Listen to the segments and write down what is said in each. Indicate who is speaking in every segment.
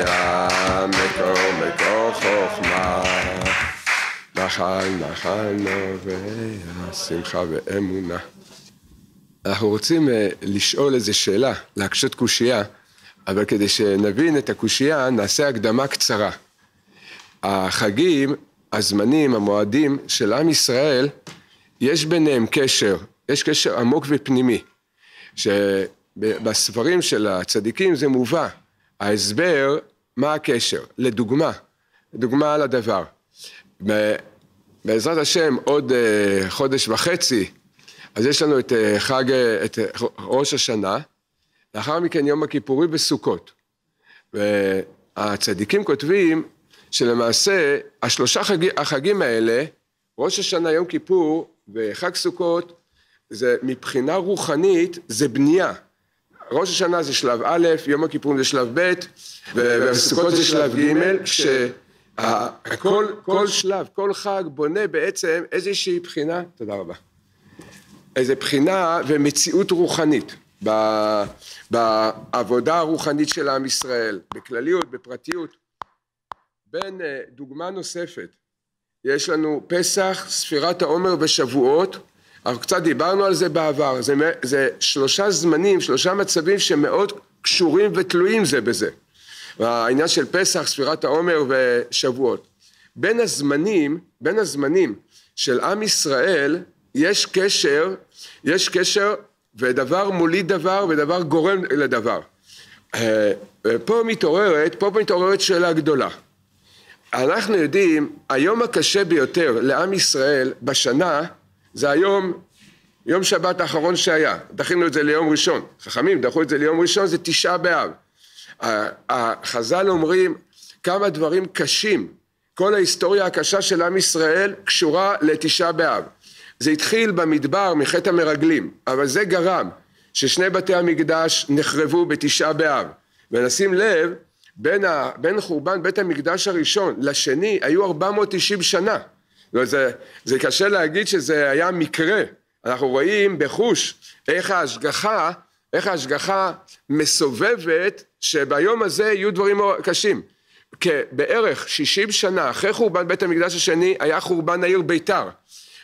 Speaker 1: המקור מקור חוכמה, נחל נחל נובע, שמחה ואמונה. אנחנו רוצים אה, לשאול איזו שאלה, להקשות קושייה, אבל כדי שנבין את הקושייה נעשה הקדמה קצרה. החגים, הזמנים, המועדים של עם ישראל, יש ביניהם קשר, יש קשר עמוק ופנימי, שבספרים של הצדיקים זה מובא. ההסבר, מה הקשר? לדוגמה, דוגמה על הדבר. בעזרת השם, עוד אה, חודש וחצי, אז יש לנו את אה, חג, אה, את ראש השנה, לאחר מכן יום הכיפורי בסוכות. והצדיקים כותבים שלמעשה השלושה חג, החגים האלה, ראש השנה, יום כיפור וחג סוכות, זה מבחינה רוחנית, זה בנייה. ראש השנה זה שלב א', יום הכיפורים זה שלב ב', והסוכות זה שלב ג', כשכל שלב, כל חג בונה בעצם איזושהי בחינה, תודה רבה, איזו בחינה ומציאות רוחנית. בעבודה הרוחנית של עם ישראל, בכלליות, בפרטיות. בין אה, דוגמה נוספת, יש לנו פסח, ספירת העומר ושבועות, אנחנו קצת דיברנו על זה בעבר, זה, זה שלושה זמנים, שלושה מצבים שמאוד קשורים ותלויים זה בזה. העניין של פסח, ספירת העומר ושבועות. בין הזמנים, בין הזמנים של עם ישראל, יש קשר, יש קשר ודבר מוליד דבר ודבר גורם לדבר. אה, פה מתעוררת, פה מתעוררת שאלה גדולה. אנחנו יודעים, היום הקשה ביותר לעם ישראל בשנה זה היום, יום שבת האחרון שהיה, דחינו את זה ליום ראשון, חכמים דחו את זה ליום ראשון, זה תשעה באב. החז"ל אומרים כמה דברים קשים, כל ההיסטוריה הקשה של עם ישראל קשורה לתשעה באב. זה התחיל במדבר מחטא המרגלים, אבל זה גרם ששני בתי המקדש נחרבו בתשעה באב. ונשים לב, בין, ה, בין חורבן בית המקדש הראשון לשני היו 490 שנה. לא, זה, זה קשה להגיד שזה היה מקרה, אנחנו רואים בחוש איך ההשגחה, איך ההשגחה מסובבת שביום הזה יהיו דברים קשים. בערך 60 שנה אחרי חורבן בית המקדש השני היה חורבן העיר ביתר.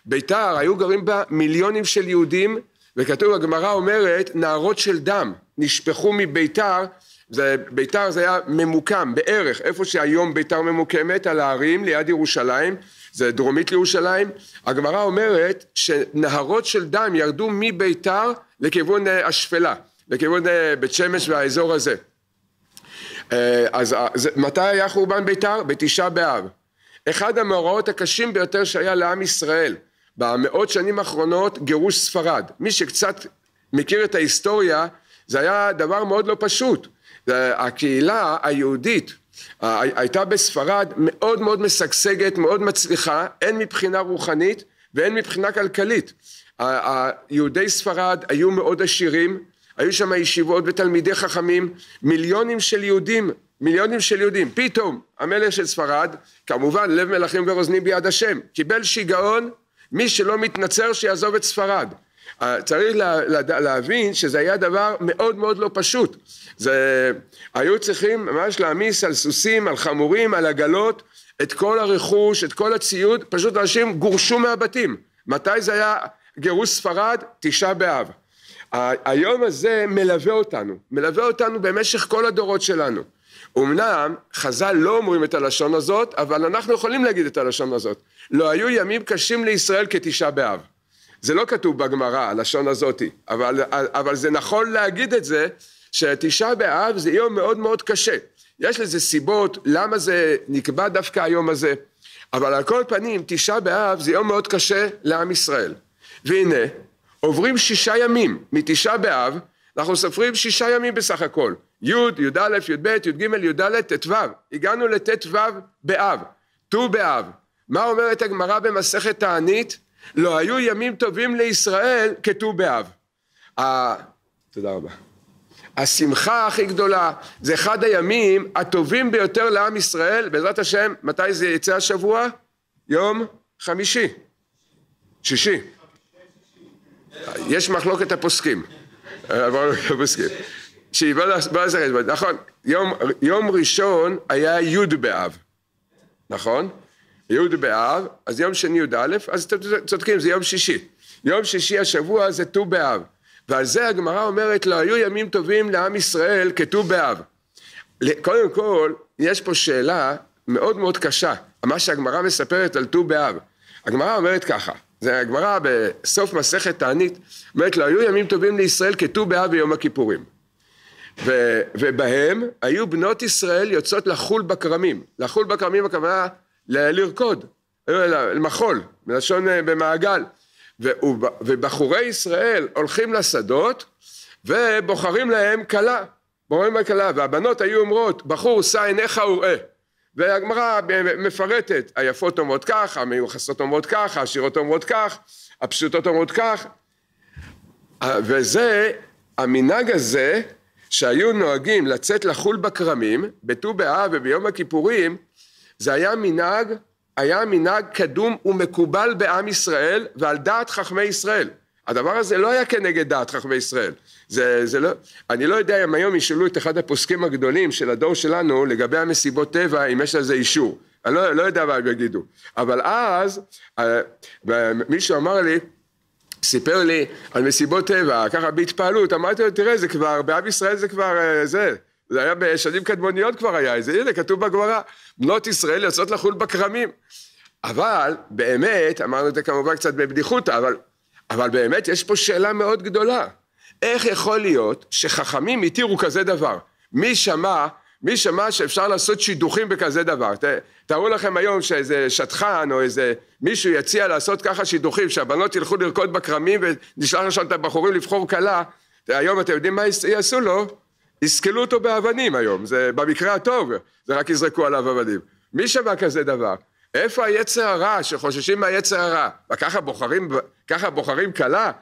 Speaker 1: ביתר היו גרים בה מיליונים של יהודים וכתוב הגמרא אומרת נערות של דם נשפכו מביתר זה, ביתר זה היה ממוקם בערך איפה שהיום ביתר ממוקמת על ההרים ליד ירושלים זה דרומית לירושלים, הגמרא אומרת שנהרות של דם ירדו מביתר לכיוון אה, השפלה, לכיוון אה, בית שמש והאזור הזה. אה, אז מתי היה חורבן ביתר? בתשעה באב. אחד המאורעות הקשים ביותר שהיה לעם ישראל במאות שנים האחרונות, גירוש ספרד. מי שקצת מכיר את ההיסטוריה, זה היה דבר מאוד לא פשוט. הקהילה היהודית הייתה בספרד מאוד מאוד משגשגת, מאוד מצליחה, הן מבחינה רוחנית והן מבחינה כלכלית. יהודי ספרד היו מאוד עשירים, היו שם ישיבות ותלמידי חכמים, מיליונים של יהודים, מיליונים של יהודים. פתאום המלך של ספרד, כמובן לב מלכים ורוזנים ביד השם, קיבל שיגעון, מי שלא מתנצר שיעזוב את ספרד. אה, צריך לה, לה, לה, להבין שזה היה דבר מאוד מאוד לא פשוט. זה, היו צריכים ממש להעמיס על סוסים, על חמורים, על עגלות, את כל הרכוש, את כל הציוד, פשוט אנשים גורשו מהבתים. מתי זה היה גירוש ספרד? תשעה באב. היום הזה מלווה אותנו, מלווה אותנו במשך כל הדורות שלנו. אמנם חז"ל לא אומרים את הלשון הזאת, אבל אנחנו יכולים להגיד את הלשון הזאת. לא היו ימים קשים לישראל כתשעה באב. זה לא כתוב בגמרא, הלשון הזאתי, אבל, אבל זה נכון להגיד את זה, שתשעה באב זה יום מאוד מאוד קשה. יש לזה סיבות למה זה נקבע דווקא היום הזה, אבל על כל פנים, תשעה באב זה יום מאוד קשה לעם ישראל. והנה, עוברים שישה ימים מתשעה באב, אנחנו סופרים שישה ימים בסך הכל, י', י"א, י"ב, י"ג, י"ד, ט"ו, הגענו לט"ו באב, ט"ו באב. מה אומרת הגמרא במסכת תענית? לא היו ימים טובים לישראל כט"ו באב. ה... תודה רבה. השמחה הכי גדולה, זה אחד הימים הטובים ביותר לעם ישראל, בעזרת השם, מתי זה יצא השבוע? יום חמישי, שישי. יש מחלוקת הפוסקים, לא הפוסקים. נכון, יום ראשון היה י' באב, נכון? י' באב, אז יום שני י"א, אז אתם צודקים, זה יום שישי. יום שישי השבוע זה ט"ו באב. ועל זה הגמרא אומרת, לא היו ימים טובים לעם ישראל כט"ו באב. קודם כל, יש פה שאלה מאוד מאוד קשה, מה שהגמרא מספרת על ט"ו באב. הגמרא אומרת ככה, זה הגמרא בסוף מסכת תענית, אומרת לו, היו ימים טובים לישראל כט"ו באב ויום הכיפורים. ו, ובהם היו בנות ישראל יוצאות לחול בכרמים. לחול בכרמים הכוונה לרקוד, אה, למחול, מלשון אה, במעגל. ובחורי ישראל הולכים לשדות ובוחרים להם כלה, בוחרים להם כלה, והבנות היו אומרות, בחור שא עיניך וראה. והגמרא מפרטת, היפות אומרות כך, המיוחסות אומרות כך, העשירות אומרות כך, הפשוטות אומרות כך, אה, וזה, המנהג הזה, שהיו נוהגים לצאת לחול בכרמים, בט"ו באב וביום הכיפורים, זה היה מנהג, היה מנהג קדום ומקובל בעם ישראל ועל דעת חכמי ישראל. הדבר הזה לא היה כנגד דעת חכמי ישראל. זה, זה לא, אני לא יודע אם היום ישאלו את אחד הפוסקים הגדולים של הדור שלנו לגבי המסיבות טבע, אם יש לזה אישור. אני לא, לא יודע מה הם יגידו. אבל אז, אה, מישהו אמר לי, סיפר לי על מסיבות טבע, ככה בהתפעלות, אמרתי לו, תראה, זה כבר, בעם ישראל זה כבר, אה, זה, זה היה בשנים קדמוניות כבר היה איזה, הנה כתוב בגמרא, בנות ישראל יוצאות לחול בכרמים. אבל באמת, אמרנו את זה כמובן קצת בבדיחותא, אבל, אבל באמת יש פה שאלה מאוד גדולה. איך יכול להיות שחכמים התירו כזה דבר? מי שמע, מי שמע שאפשר לעשות שידוכים בכזה דבר? ת, תארו לכם היום שאיזה שטחן או איזה מישהו יציע לעשות ככה שידוכים, שהבנות ילכו לרקוד בכרמים ונשלח לשם את הבחורים לבחור כלה, היום אתם יודעים מה יעשו לו? יסקלו אותו באבנים היום, זה במקרה הטוב, זה רק יזרקו עליו אבנים. מי שמע כזה דבר? איפה היצר הרע, שחוששים מהיצר הרע? וככה בוחרים, ככה בוחרים כלה?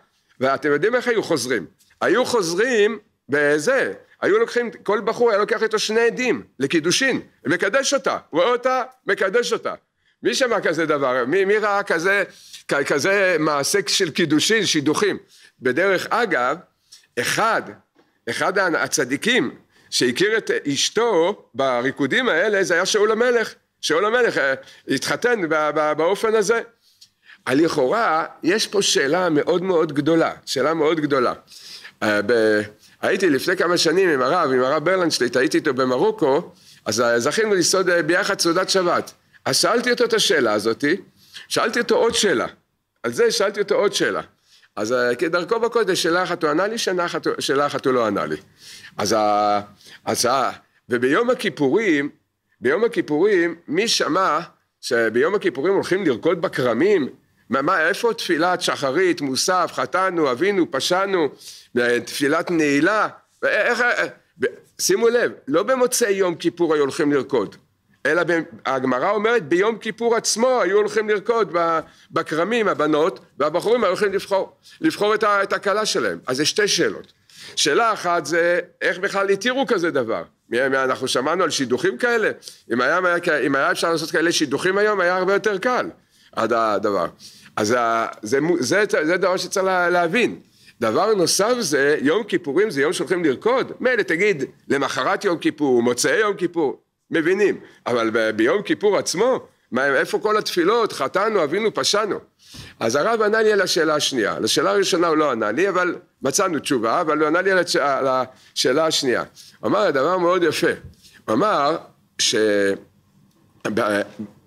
Speaker 1: ואתם יודעים איך היו חוזרים? היו חוזרים בזה, היו לוקחים, כל בחור היה לוקח איתו שני עדים לקידושין, מקדש אותה, רואה אותה, מקדש אותה. מי שמע כזה דבר? מי, מי ראה כזה, כזה מעשה של קידושין, שידוכים? בדרך אגב, אחד אחד הצדיקים שהכיר את אשתו בריקודים האלה זה היה שאול המלך, שאול המלך אה, התחתן באופן הזה. לכאורה יש פה שאלה מאוד מאוד גדולה, שאלה מאוד גדולה. אה, הייתי לפני כמה שנים עם הרב, עם הרב ברלנדשטיט, הייתי איתו במרוקו, אז אה, זכינו לסעוד ביחד סעודת שבת. אז שאלתי אותו את השאלה הזאתי, שאלתי אותו עוד שאלה, על זה שאלתי אותו עוד שאלה. אז אה, כדרכו בקודש, שאלה אחת הוא ענה לי, שאלה אחת, הוא לא ענה לי. אז ה... אז ה... וביום הכיפורים, ביום הכיפורים, מי שמע שביום הכיפורים הולכים לרקוד בכרמים? מה, מה, איפה תפילת שחרית, מוסף, חטאנו, אבינו, פשענו, אה, תפילת נעילה? איך, אה, שימו לב, לא במוצאי יום כיפור היו הולכים לרקוד. אלא הגמרא אומרת ביום כיפור עצמו היו הולכים לרקוד בכרמים הבנות והבחורים היו הולכים לבחור, לבחור את הכלה שלהם. אז זה שתי שאלות. שאלה אחת זה איך בכלל התירו כזה דבר. אנחנו שמענו על שידוכים כאלה, אם היה, אם היה אפשר לעשות כאלה שידוכים היום היה הרבה יותר קל עד הדבר. אז זה, זה, זה, זה דבר שצריך להבין. דבר נוסף זה, יום כיפורים זה יום שהולכים לרקוד. מילא תגיד, למחרת יום כיפור, מוצאי יום כיפור, מבינים, אבל ביום כיפור עצמו, מה, איפה כל התפילות, חטאנו, אבינו, פשענו. אז הרב ענה לי על השאלה השנייה, לשאלה הראשונה הוא לא ענה לי, אבל מצאנו תשובה, אבל הוא ענה לי על השאלה השנייה. הוא אמר דבר מאוד יפה, הוא אמר ש...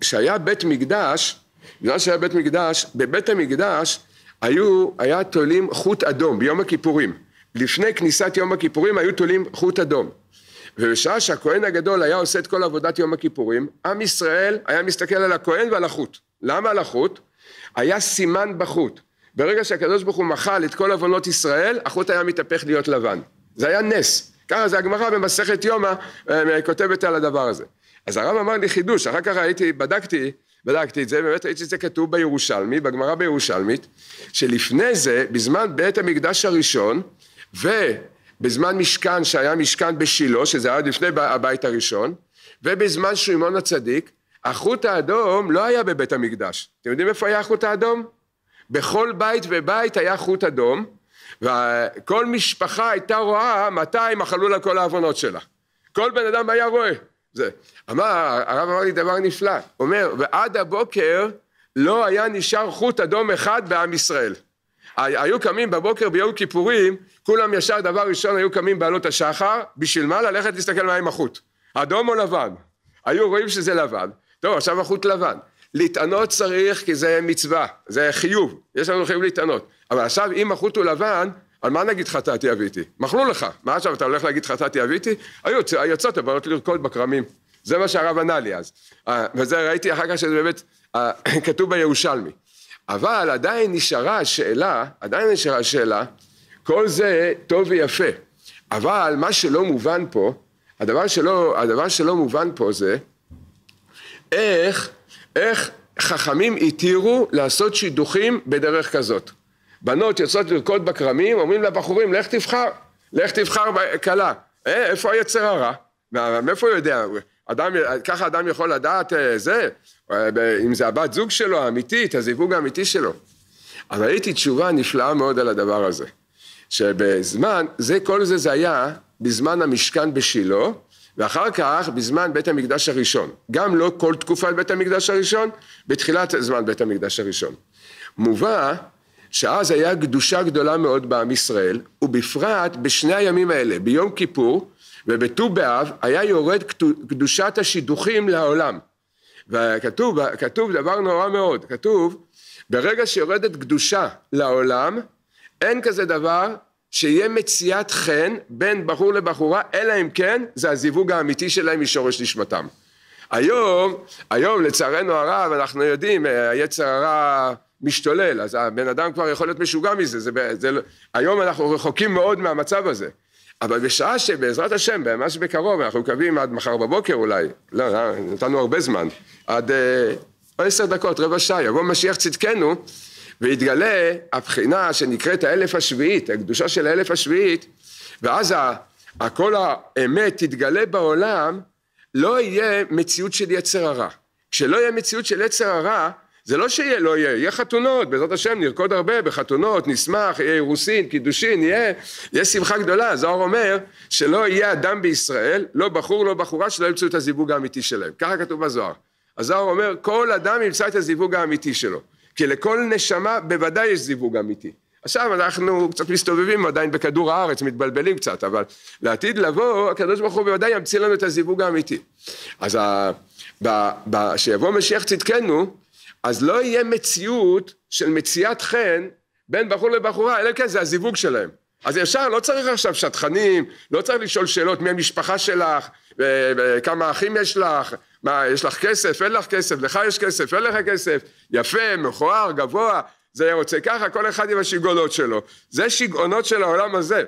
Speaker 1: שהיה בית מקדש, בגלל שהיה בית מקדש, בבית המקדש היו, היה תולים חוט אדום ביום הכיפורים. לפני כניסת יום הכיפורים היו תולים חוט אדום. ובשעה שהכהן הגדול היה עושה את כל עבודת יום הכיפורים, עם ישראל היה מסתכל על הכהן ועל החוט. למה על החוט? היה סימן בחוט. ברגע שהקדוש ברוך הוא מחל את כל עוונות ישראל, החוט היה מתהפך להיות לבן. זה היה נס. ככה זה הגמרא במסכת יומא אה, כותבת על הדבר הזה. אז הרב אמר לי חידוש, אחר כך הייתי, בדקתי, בדקתי את זה, באמת ראיתי את זה כתוב בירושלמי, בגמרא בירושלמית, שלפני זה, בזמן בית המקדש הראשון, ו... בזמן משכן שהיה משכן בשילה, שזה היה עוד לפני הבית הראשון, ובזמן שמעון הצדיק, החוט האדום לא היה בבית המקדש. אתם יודעים איפה היה החוט האדום? בכל בית ובית היה חוט אדום, וכל משפחה הייתה רואה מתי מחלו לה כל העוונות שלה. כל בן אדם היה רואה. זה. אמר, הרב אמר לי דבר נפלא, אומר, ועד הבוקר לא היה נשאר חוט אדום אחד בעם ישראל. היו קמים בבוקר ביום כיפורים כולם ישר דבר ראשון היו קמים בעלות השחר, בשביל מה? ללכת להסתכל מה עם החוט. אדום או לבן? היו רואים שזה לבן, טוב עכשיו החוט לבן. לטענות צריך כי זה מצווה, זה חיוב, יש לנו חיוב לטענות. אבל עכשיו אם החוט הוא לבן, על מה נגיד חטאתי אביתי? מכלו לך, מה עכשיו אתה הולך להגיד חטאתי אביתי? היו יוצאות הבנות לרקוד בכרמים, זה מה שהרב ענה לי אז. אה, וזה ראיתי אחר כך שזה באמת אה, כתוב בירושלמי. אבל עדיין נשארה השאלה, עדיין נשארה השאלה, כל זה טוב ויפה, אבל מה שלא מובן פה, הדבר שלא, הדבר שלא מובן פה זה איך, איך חכמים התירו לעשות שידוכים בדרך כזאת. בנות יוצאות לרקוד בכרמים, אומרים לבחורים, לך תבחר, לך תבחר כלה. אה, איפה היצר הרע? מאיפה הוא יודע? אדם, ככה אדם יכול לדעת אה, זה, אה, אם זה הבת זוג שלו האמיתית, הזיווג האמיתי שלו. אבל הייתי תשובה נפלאה מאוד על הדבר הזה. שבזמן, זה כל זה זה היה בזמן המשכן בשילה ואחר כך בזמן בית המקדש הראשון. גם לא כל תקופת בית המקדש הראשון, בתחילת זמן בית המקדש הראשון. מובא שאז היה קדושה גדולה מאוד בעם ישראל, ובפרט בשני הימים האלה, ביום כיפור ובט"ו באב, היה יורד קדושת השידוכים לעולם. וכתוב כתוב דבר נורא מאוד, כתוב, ברגע שיורדת קדושה לעולם, אין כזה דבר שיהיה מציאת חן בין בחור לבחורה, אלא אם כן זה הזיווג האמיתי שלהם משורש נשמתם. היום, היום לצערנו הרב, אנחנו יודעים, אה, היצר הרע משתולל, אז הבן אדם כבר יכול להיות משוגע מזה, זה, זה, לא, היום אנחנו רחוקים מאוד מהמצב הזה. אבל בשעה שבעזרת השם, ממש בקרוב, אנחנו מקווים עד מחר בבוקר אולי, לא, אה, נתנו הרבה זמן, עד אה, עשר דקות, רבע שעה, יבוא משיח צדקנו, והתגלה הבחינה שנקראת האלף השביעית, הקדושה של האלף השביעית, ואז כל האמת תתגלה בעולם, לא יהיה מציאות של יצר הרע. כשלא יהיה מציאות של יצר הרע, זה לא שיהיה, לא יהיה, יהיה חתונות, בעזרת השם נרקוד הרבה בחתונות, נשמח, יהיה אירוסין, קידושין, יהיה, יהיה שמחה גדולה. הזוהר אומר שלא יהיה אדם בישראל, לא בחור, לא בחורה, שלא ימצאו את הזיווג האמיתי שלהם. ככה כתוב בזוהר. הזוהר אומר, כל אדם ימצא את הזיווג האמיתי שלו. כי לכל נשמה בוודאי יש זיווג אמיתי. עכשיו אנחנו קצת מסתובבים עדיין בכדור הארץ, מתבלבלים קצת, אבל לעתיד לבוא, הקדוש ברוך הוא בוודאי ימציא לנו את הזיווג האמיתי. אז ה... ב... ב... שיבוא משיח צדקנו, אז לא יהיה מציאות של מציאת חן בין בחור לבחורה, אלא כן זה הזיווג שלהם. אז ישר, לא צריך עכשיו שטחנים, לא צריך לשאול שאלות מי המשפחה שלך, כמה אחים יש לך, מה, יש לך כסף, אין לך כסף, לך יש כסף, אין לך כסף, יפה, מכוער, גבוה, זה רוצה ככה, כל אחד עם השיגעונות שלו. זה שיגעונות של העולם הזה.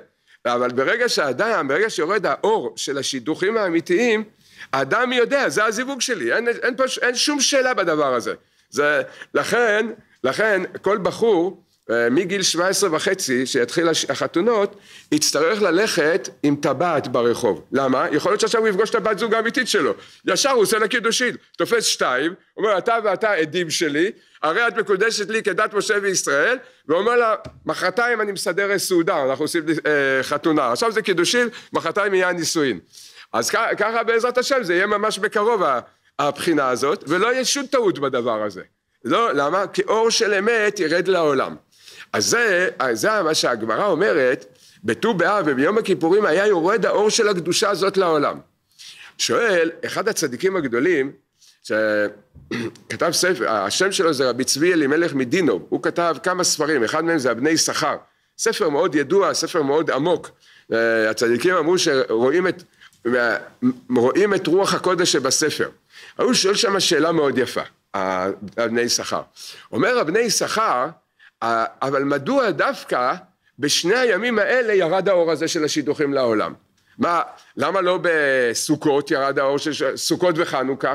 Speaker 1: אבל ברגע שאדם, ברגע שיורד האור של השידוכים האמיתיים, אדם יודע, זה הזיווג שלי, אין, אין, פה, אין שום שאלה בדבר הזה. זה, לכן, לכן כל בחור אה, מגיל 17 וחצי, שיתחיל החתונות, יצטרך ללכת עם טבעת ברחוב. למה? יכול להיות שעכשיו הוא יפגוש את הבת זוג האמיתית שלו. ישר הוא עושה לה קידושין. תופס שתיים, אומר, אתה ואתה עדים שלי, הרי את מקודשת לי כדת משה וישראל, ואומר לה, מחרתיים אני מסדר סעודה, אנחנו עושים אה, חתונה. עכשיו זה קידושין, מחרתיים יהיה הנישואין. אז ככה בעזרת השם זה יהיה ממש בקרוב הבחינה הזאת, ולא יהיה שום טעות בדבר הזה. לא, למה? כי אור של אמת ירד לעולם. אז זה, זה מה שהגמרא אומרת, בט"ו באב וביום הכיפורים היה יורד האור של הקדושה הזאת לעולם. שואל, אחד הצדיקים הגדולים, שכתב ספר, השם שלו זה רבי צבי אלימלך מדינוב, הוא כתב כמה ספרים, אחד מהם זה הבני שכר, ספר מאוד ידוע, ספר מאוד עמוק, הצדיקים אמרו שרואים את, רואים את רוח הקודש שבספר, הוא שואל שם שאלה מאוד יפה, הבני שכר, אומר הבני שכר, אבל מדוע דווקא בשני הימים האלה ירד האור הזה של השידוכים לעולם? מה, למה לא בסוכות ירד האור של סוכות וחנוכה?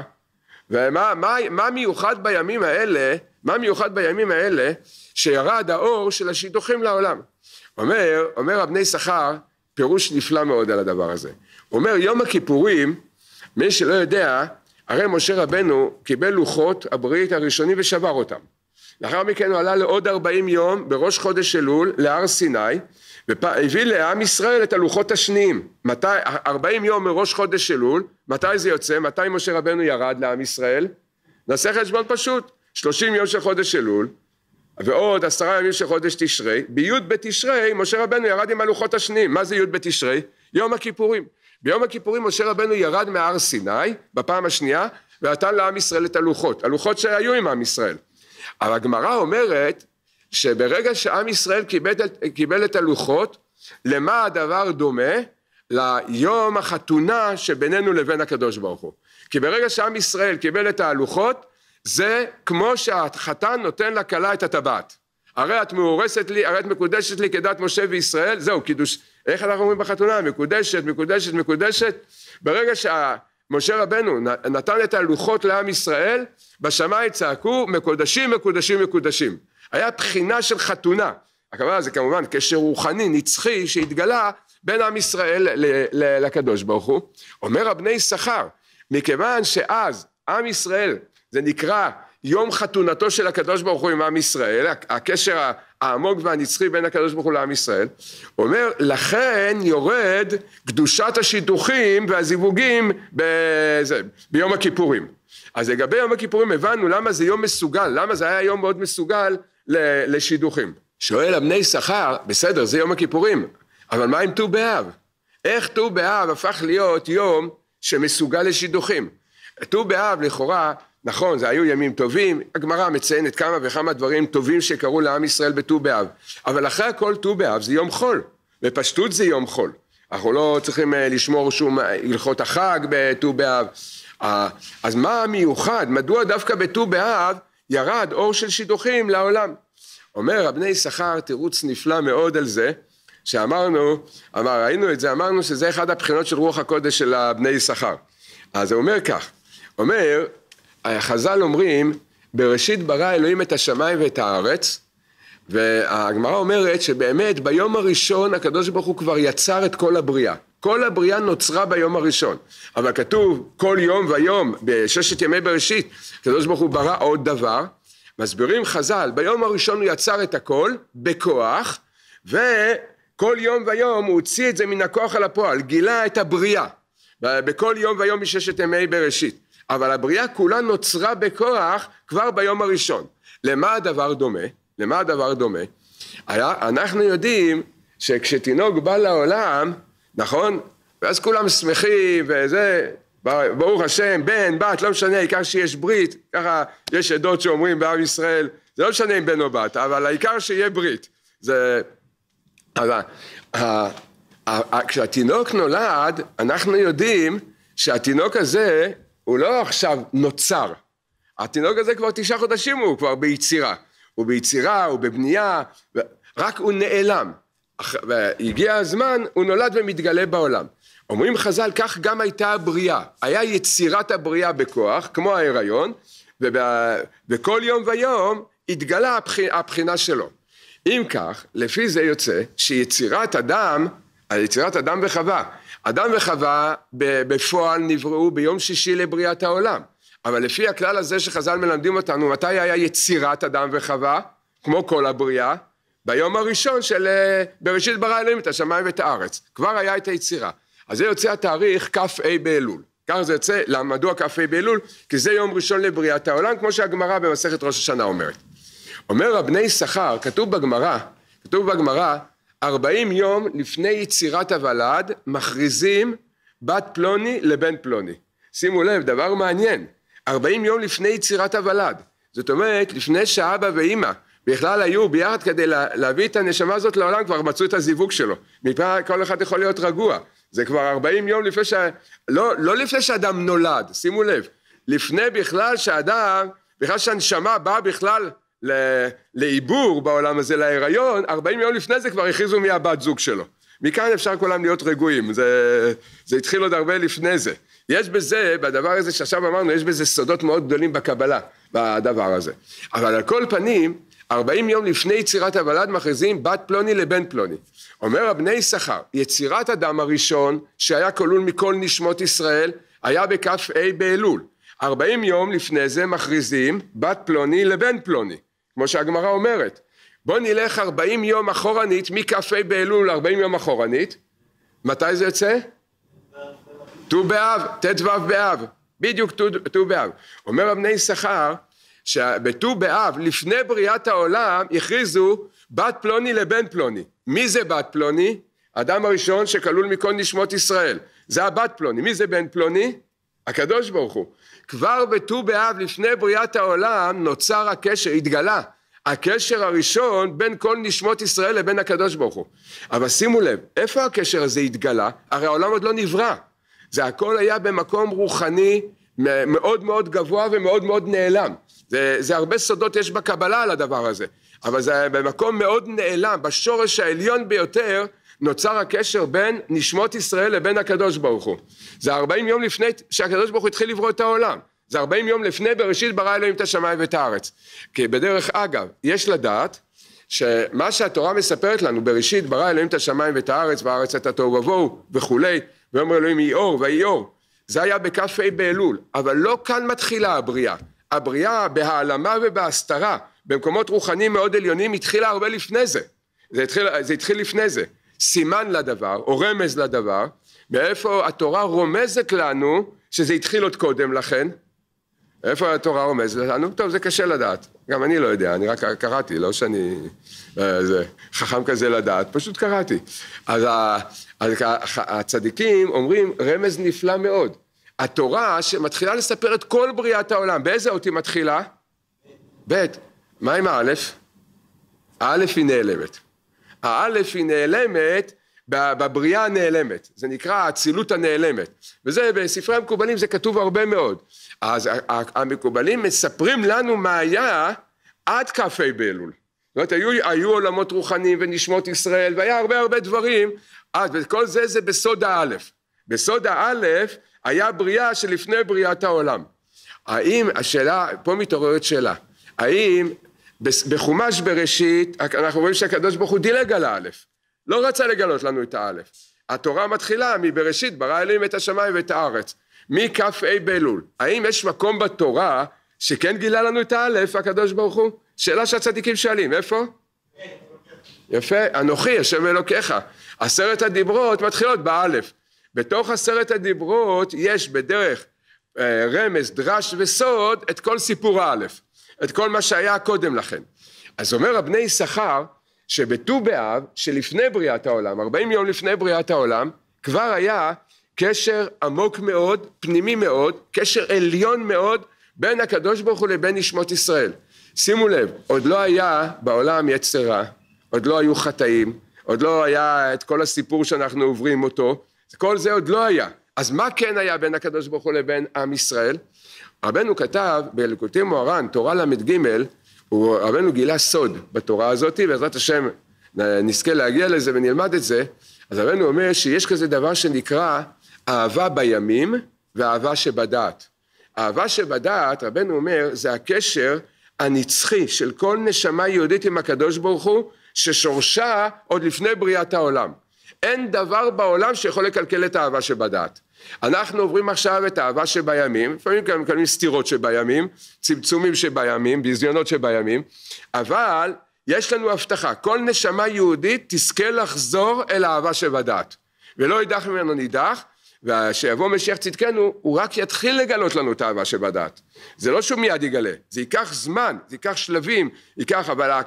Speaker 1: ומה מה, מה מיוחד בימים האלה, מה מיוחד בימים האלה שירד האור של השידוכים לעולם? אומר, אומר אבני שכר פירוש נפלא מאוד על הדבר הזה. הוא אומר יום הכיפורים, מי שלא יודע, הרי משה רבנו קיבל לוחות הברית הראשונים ושבר אותם. לאחר מכן הוא עלה לעוד 40 יום בראש חודש אלול להר סיני והביא לעם ישראל את הלוחות השניים. מתי, 40 יום מראש חודש אלול, מתי זה יוצא? מתי משה רבנו ירד לעם ישראל? נעשה חשבון פשוט, 30 יום של חודש אלול ועוד עשרה ימים של חודש תשרי, בי' בתשרי משה רבנו ירד עם הלוחות השניים, מה זה י' בתשרי? יום הכיפורים. ביום הכיפורים משה רבנו ירד מהר סיני בפעם השנייה ונתן לעם ישראל את הלוחות, הלוחות שהיו עם עם ישראל. אבל הגמרא אומרת שברגע שעם ישראל קיבל, קיבל את הלוחות, למה הדבר דומה? ליום החתונה שבינינו לבין הקדוש ברוך הוא. כי ברגע שעם ישראל קיבל את ההלוחות, זה כמו שהחתן נותן לכלה את הטבעת. הרי את מאורסת לי, הרי את מקודשת לי כדת משה וישראל, זהו קידוש. איך אנחנו אומרים בחתונה? מקודשת, מקודשת, מקודשת. ברגע שה... משה רבנו נתן את הלוחות לעם ישראל, בשמיים צעקו מקודשים מקודשים מקודשים. היה בחינה של חתונה, הכוונה זה כמובן קשר רוחני נצחי שהתגלה בין עם ישראל לקדוש ברוך הוא. אומר הבני שכר, מכיוון שאז עם ישראל זה נקרא יום חתונתו של הקדוש ברוך הוא עם עם ישראל, הקשר העמוק והנצחי בין הקדוש ברוך הוא לעם ישראל. הוא אומר, לכן יורד קדושת השידוכים והזיווגים בזה, ביום הכיפורים. אז לגבי יום הכיפורים הבנו למה זה יום מסוגל, למה זה היה יום מאוד מסוגל לשידוכים. שואל אבני שכר, בסדר, זה יום הכיפורים, אבל מה עם ט"ו באב? איך ט"ו באב הפך להיות יום שמסוגל לשידוכים? ט"ו באב לכאורה נכון, זה היו ימים טובים, הגמרא מציינת כמה וכמה דברים טובים שקרו לעם ישראל בט"ו באב, אבל אחרי הכל ט"ו באב זה יום חול, בפשטות זה יום חול. אנחנו לא צריכים אה, לשמור שום אה, הלכות החג בט"ו באב. אז מה המיוחד, מדוע דווקא בט"ו באב ירד אור של שידוכים לעולם? אומר רבני שכר תירוץ נפלא מאוד על זה, שאמרנו, אמר, ראינו את זה, אמרנו שזה אחד הבחינות של רוח הקודש של הבני שכר, אז זה אומר כך, אומר החז"ל אומרים, בראשית ברא אלוהים את השמיים ואת הארץ, והגמרא אומרת שבאמת ביום הראשון הקדוש ברוך הוא כבר יצר את כל הבריאה. כל הבריאה נוצרה ביום הראשון. אבל כתוב כל יום ויום, בששת ימי בראשית, הקדוש ברוך הוא ברא עוד דבר. מסבירים חז"ל, ביום הראשון הוא יצר את הכל, בכוח, וכל יום ויום הוא הוציא את זה מן הכוח אל הפועל, גילה את הבריאה. בכל יום ויום מששת ימי בראשית. אבל הבריאה כולה נוצרה בכוח כבר ביום הראשון. למה הדבר דומה? למה הדבר דומה? היה, אנחנו יודעים שכשתינוק בא לעולם, נכון? ואז כולם שמחים וזה, ברוך השם, בן, בת, לא משנה, העיקר שיש ברית, ככה יש עדות שאומרים בעם ישראל, זה לא משנה אם בן או בת, אבל העיקר שיהיה ברית. זה... אז כשהתינוק נולד, אנחנו יודעים שהתינוק הזה הוא לא עכשיו נוצר. התינוק הזה כבר תשעה חודשים הוא כבר ביצירה. הוא ביצירה, הוא בבנייה, רק הוא נעלם. הגיע הזמן, הוא נולד ומתגלה בעולם. אומרים חז"ל, כך גם הייתה הבריאה. היה יצירת הבריאה בכוח, כמו ההיריון, ובכל יום ויום התגלה הבחינה שלו. אם כך, לפי זה יוצא שיצירת אדם על יצירת אדם וחווה. אדם וחווה בפועל נבראו ביום שישי לבריאת העולם. אבל לפי הכלל הזה שחז"ל מלמדים אותנו, מתי היה יצירת אדם וחווה? כמו כל הבריאה, ביום הראשון של אה, בראשית ברא אלוהים את השמיים ואת הארץ. כבר היה את היצירה. אז זה יוצא התאריך כ"ה באלול. כך זה יוצא, מדוע כ"ה באלול? כי זה יום ראשון לבריאת העולם, כמו שהגמרא במסכת ראש השנה אומרת. אומר רבני שכר, כתוב בגמרא, כתוב בגמרא ארבעים יום לפני יצירת הוולד מכריזים בת פלוני לבן פלוני. שימו לב, דבר מעניין, ארבעים יום לפני יצירת הוולד. זאת אומרת, לפני שאבא ואימא בכלל היו ביחד כדי לה, להביא את הנשמה הזאת לעולם, כבר מצאו את הזיווג שלו. מפה כל אחד יכול להיות רגוע. זה כבר ארבעים יום לפני ש... לא, לא לפני שאדם נולד, שימו לב. לפני בכלל שאדם, בכלל שהנשמה באה בכלל לעיבור בעולם הזה, להיריון, 40 יום לפני זה כבר הכריזו מי הבת זוג שלו. מכאן אפשר כולם להיות רגועים, זה, זה התחיל עוד הרבה לפני זה. יש בזה, בדבר הזה שעכשיו אמרנו, יש בזה סודות מאוד גדולים בקבלה, בדבר הזה. אבל על כל פנים, 40 יום לפני יצירת הוולד מכריזים בת פלוני לבן פלוני. אומר הבני יששכר, יצירת אדם הראשון שהיה כלול מכל נשמות ישראל, היה בכ"ה באלול. 40 יום לפני זה מכריזים בת פלוני לבן פלוני. כמו שהגמרא אומרת. בוא נלך 40 יום אחורנית, מכ"ה באלול 40 יום אחורנית, מתי זה יוצא? ט"ו באב, ט"ו באב, בדיוק ט"ו באב. אומר אבני שכר, שבט"ו באב, לפני בריאת העולם, הכריזו בת פלוני לבן פלוני. מי זה בת פלוני? אדם הראשון שכלול מכל נשמות ישראל. זה הבת פלוני. מי זה בן פלוני? הקדוש ברוך הוא. כבר בט"ו באב לפני בריאת העולם נוצר הקשר, התגלה, הקשר הראשון בין כל נשמות ישראל לבין הקדוש ברוך הוא. אבל שימו לב, איפה הקשר הזה התגלה? הרי העולם עוד לא נברא. זה הכל היה במקום רוחני מאוד מאוד גבוה ומאוד מאוד נעלם. זה, זה הרבה סודות יש בקבלה על הדבר הזה, אבל זה במקום מאוד נעלם, בשורש העליון ביותר נוצר הקשר בין נשמות ישראל לבין הקדוש ברוך הוא. זה 40 יום לפני שהקדוש ברוך הוא התחיל לברוא את העולם. זה 40 יום לפני בראשית ברא אלוהים את השמיים ואת הארץ. כי בדרך אגב, יש לדעת שמה שהתורה מספרת לנו, בראשית ברא אלוהים את השמיים ואת הארץ, והארץ את התוהו ובוהו וכולי, ויאמר אלוהים יהי אור ויהי אור. זה היה בכ"ה באלול, אבל לא כאן מתחילה הבריאה. הבריאה בהעלמה ובהסתרה, במקומות רוחניים מאוד עליונים, התחילה הרבה לפני זה. זה התחיל, זה התחיל לפני זה. סימן לדבר או רמז לדבר, מאיפה התורה רומזת לנו שזה התחיל עוד קודם לכן? איפה התורה רומזת לנו? טוב, זה קשה לדעת. גם אני לא יודע, אני רק קראתי, לא שאני איזה, אה, חכם כזה לדעת, פשוט קראתי. אז הצדיקים אומרים רמז נפלא מאוד. התורה שמתחילה לספר את כל בריאת העולם, באיזה אות היא מתחילה? ב'. מה עם האלף? האלף היא נעלמת. האלף היא נעלמת, בבריאה הנעלמת, זה נקרא האצילות הנעלמת, וזה בספרי המקובלים זה כתוב הרבה מאוד, אז המקובלים מספרים לנו מה היה עד כ"ה באלול, זאת אומרת היו, היו עולמות רוחניים ונשמות ישראל והיה הרבה הרבה דברים, אז כל זה זה בסוד האלף, בסוד האלף היה בריאה שלפני בריאת העולם, האם השאלה, פה מתעוררת שאלה, האם בחומש בראשית אנחנו רואים שהקדוש ברוך הוא דילג על האלף, לא רצה לגלות לנו את האלף. התורה מתחילה מבראשית ברא אלים את השמיים ואת הארץ, מכ"ה באלול. האם יש מקום בתורה שכן גילה לנו את האלף הקדוש ברוך הוא? שאלה שהצדיקים שואלים, איפה? יפה, אנוכי השם אלוקיך. עשרת הדיברות מתחילות באלף. בתוך עשרת הדיברות יש בדרך אה, רמז, דרש וסוד את כל סיפור האלף. את כל מה שהיה קודם לכן. אז אומר הבני יששכר שבט"ו באב שלפני בריאת העולם, 40 יום לפני בריאת העולם, כבר היה קשר עמוק מאוד, פנימי מאוד, קשר עליון מאוד בין הקדוש ברוך הוא לבין נשמות ישראל. שימו לב, עוד לא היה בעולם יצר רע, עוד לא היו חטאים, עוד לא היה את כל הסיפור שאנחנו עוברים אותו, כל זה עוד לא היה. אז מה כן היה בין הקדוש ברוך הוא לבין עם ישראל? רבנו כתב בלקוטי מוהר"ן, תורה ל"ג, רבנו גילה סוד בתורה הזאת, בעזרת השם נזכה להגיע לזה ונלמד את זה, אז רבנו אומר שיש כזה דבר שנקרא אהבה בימים ואהבה שבדעת. אהבה שבדעת, רבנו אומר, זה הקשר הנצחי של כל נשמה יהודית עם הקדוש ברוך הוא, ששורשה עוד לפני בריאת העולם. אין דבר בעולם שיכול לקלקל את האהבה שבדעת. אנחנו עוברים עכשיו את האהבה שבימים, לפעמים גם מקבלים סתירות שבימים, צמצומים שבימים, ביזיונות שבימים, אבל יש לנו הבטחה, כל נשמה יהודית תזכה לחזור אל האהבה שבדעת, ולא יידח ממנו נידח, וכשיבוא משיח צדקנו, הוא רק יתחיל לגלות לנו את האהבה שבדעת. זה לא שהוא מיד יגלה, זה ייקח זמן, זה ייקח שלבים, ייקח, אבל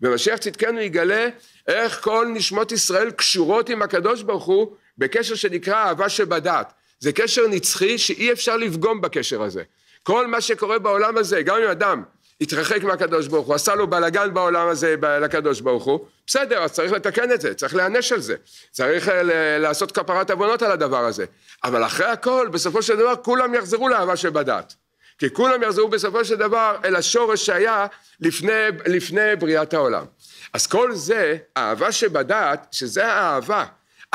Speaker 1: במשיח צדקנו יגלה איך כל נשמות ישראל קשורות עם הקדוש ברוך הוא בקשר שנקרא אהבה שבדת. זה קשר נצחי שאי אפשר לפגום בקשר הזה. כל מה שקורה בעולם הזה, גם אם אדם התרחק מהקדוש ברוך הוא, עשה לו בלאגן בעולם הזה לקדוש ברוך הוא, בסדר, אז צריך לתקן את זה, צריך להיענש על זה, צריך אה, ל- לעשות כפרת עוונות על הדבר הזה. אבל אחרי הכל, בסופו של דבר, כולם יחזרו לאהבה שבדת. כי כולם יחזרו בסופו של דבר אל השורש שהיה לפני, לפני בריאת העולם. אז כל זה, אהבה שבדעת, שזה האהבה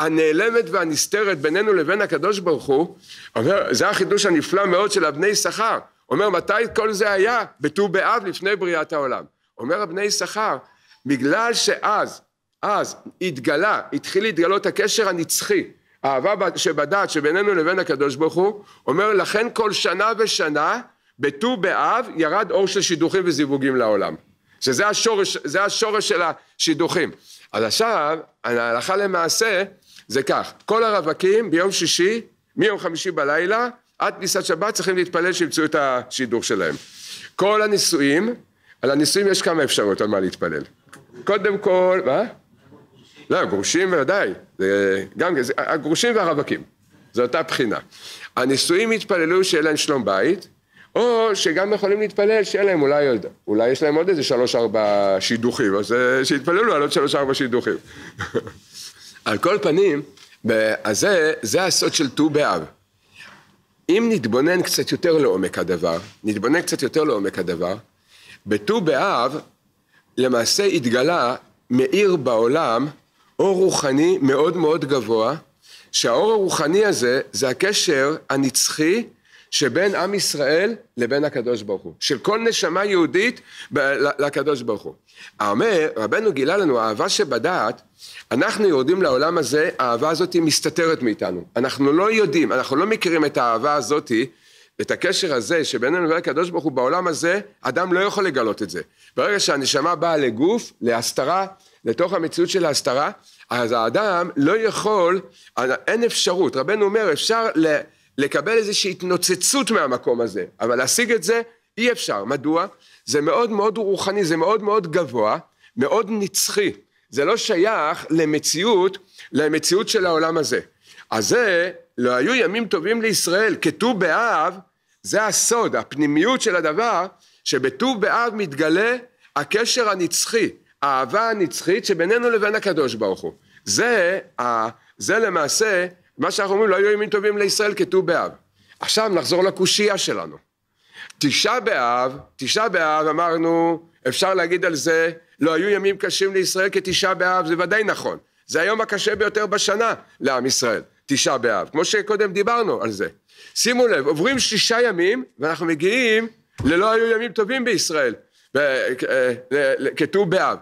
Speaker 1: הנעלמת והנסתרת בינינו לבין הקדוש ברוך הוא, אומר, זה החידוש הנפלא מאוד של הבני שכר. אומר, מתי כל זה היה? בט"ו באב לפני בריאת העולם. אומר הבני שכר, בגלל שאז, אז התגלה, התחיל להתגלות הקשר הנצחי, האהבה שבדעת שבינינו לבין הקדוש ברוך הוא, אומר, לכן כל שנה ושנה, בט"ו באב ירד אור של שידוכים וזיווגים לעולם. שזה השורש, השורש של השידוכים. אז עכשיו, הלכה למעשה, זה כך, כל הרווקים ביום שישי, מיום חמישי בלילה, עד כניסת שבת צריכים להתפלל שימצאו את השידור שלהם. כל הנישואים, על הנישואים יש כמה אפשרויות על מה להתפלל. קודם כל, מה? לא, גרושים ודאי, זה גם, זה, הגרושים והרווקים, זו אותה בחינה. הנישואים יתפללו שיהיה להם שלום בית, או שגם יכולים להתפלל שיהיה להם אולי, אולי יש להם עוד איזה שלוש ארבע שידוכים, אז אה, שיתפללו על עוד שלוש ארבע שידוכים. על כל פנים, אז זה, זה הסוד של ט"ו באב. אם נתבונן קצת יותר לעומק הדבר, נתבונן קצת יותר לעומק הדבר, בט"ו באב למעשה התגלה מאיר בעולם אור רוחני מאוד מאוד גבוה, שהאור הרוחני הזה זה הקשר הנצחי שבין עם ישראל לבין הקדוש ברוך הוא, של כל נשמה יהודית לקדוש ברוך הוא. אומר, רבנו גילה לנו, אהבה שבדעת, אנחנו יורדים לעולם הזה, האהבה הזאת מסתתרת מאיתנו. אנחנו לא יודעים, אנחנו לא מכירים את האהבה הזאת, את הקשר הזה שבינינו לבין הקדוש ברוך הוא בעולם הזה, אדם לא יכול לגלות את זה. ברגע שהנשמה באה לגוף, להסתרה, לתוך המציאות של ההסתרה, אז האדם לא יכול, אין אפשרות. רבנו אומר, אפשר ל... לקבל איזושהי התנוצצות מהמקום הזה, אבל להשיג את זה אי אפשר. מדוע? זה מאוד מאוד רוחני, זה מאוד מאוד גבוה, מאוד נצחי. זה לא שייך למציאות, למציאות של העולם הזה. אז זה, לא היו ימים טובים לישראל, כט"ו באב, זה הסוד, הפנימיות של הדבר, שבט"ו באב מתגלה הקשר הנצחי, האהבה הנצחית שבינינו לבין הקדוש ברוך הוא. זה, זה למעשה מה שאנחנו אומרים, לא היו ימים טובים לישראל כט"ו באב. עכשיו נחזור לקושייה שלנו. תשעה באב, תשעה באב אמרנו, אפשר להגיד על זה, לא היו ימים קשים לישראל כתשעה באב, זה ודאי נכון. זה היום הקשה ביותר בשנה לעם ישראל, תשעה באב, כמו שקודם דיברנו על זה. שימו לב, עוברים שישה ימים ואנחנו מגיעים ללא היו ימים טובים בישראל, אה, אה, כט"ו באב.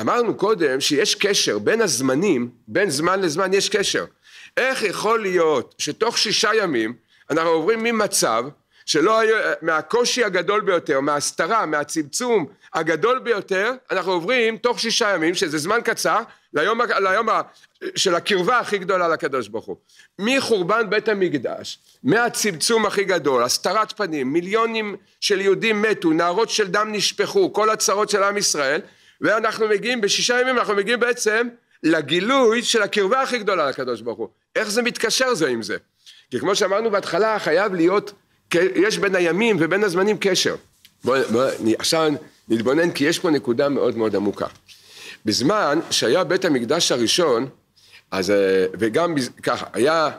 Speaker 1: אמרנו קודם שיש קשר בין הזמנים, בין זמן לזמן יש קשר. איך יכול להיות שתוך שישה ימים אנחנו עוברים ממצב שלא היה, מהקושי הגדול ביותר, מההסתרה, מהצמצום הגדול ביותר, אנחנו עוברים תוך שישה ימים, שזה זמן קצר, ליום, ליום ה, של הקרבה הכי גדולה לקדוש ברוך הוא. מחורבן בית המקדש, מהצמצום הכי גדול, הסתרת פנים, מיליונים של יהודים מתו, נערות של דם נשפכו, כל הצרות של עם ישראל, ואנחנו מגיעים, בשישה ימים אנחנו מגיעים בעצם לגילוי של הקרבה הכי גדולה לקדוש ברוך הוא. איך זה מתקשר זה עם זה? כי כמו שאמרנו בהתחלה, חייב להיות, יש בין הימים ובין הזמנים קשר. בואו בוא, עכשיו נתבונן, כי יש פה נקודה מאוד מאוד עמוקה. בזמן שהיה בית המקדש הראשון, אז, אה, וגם ככה, היה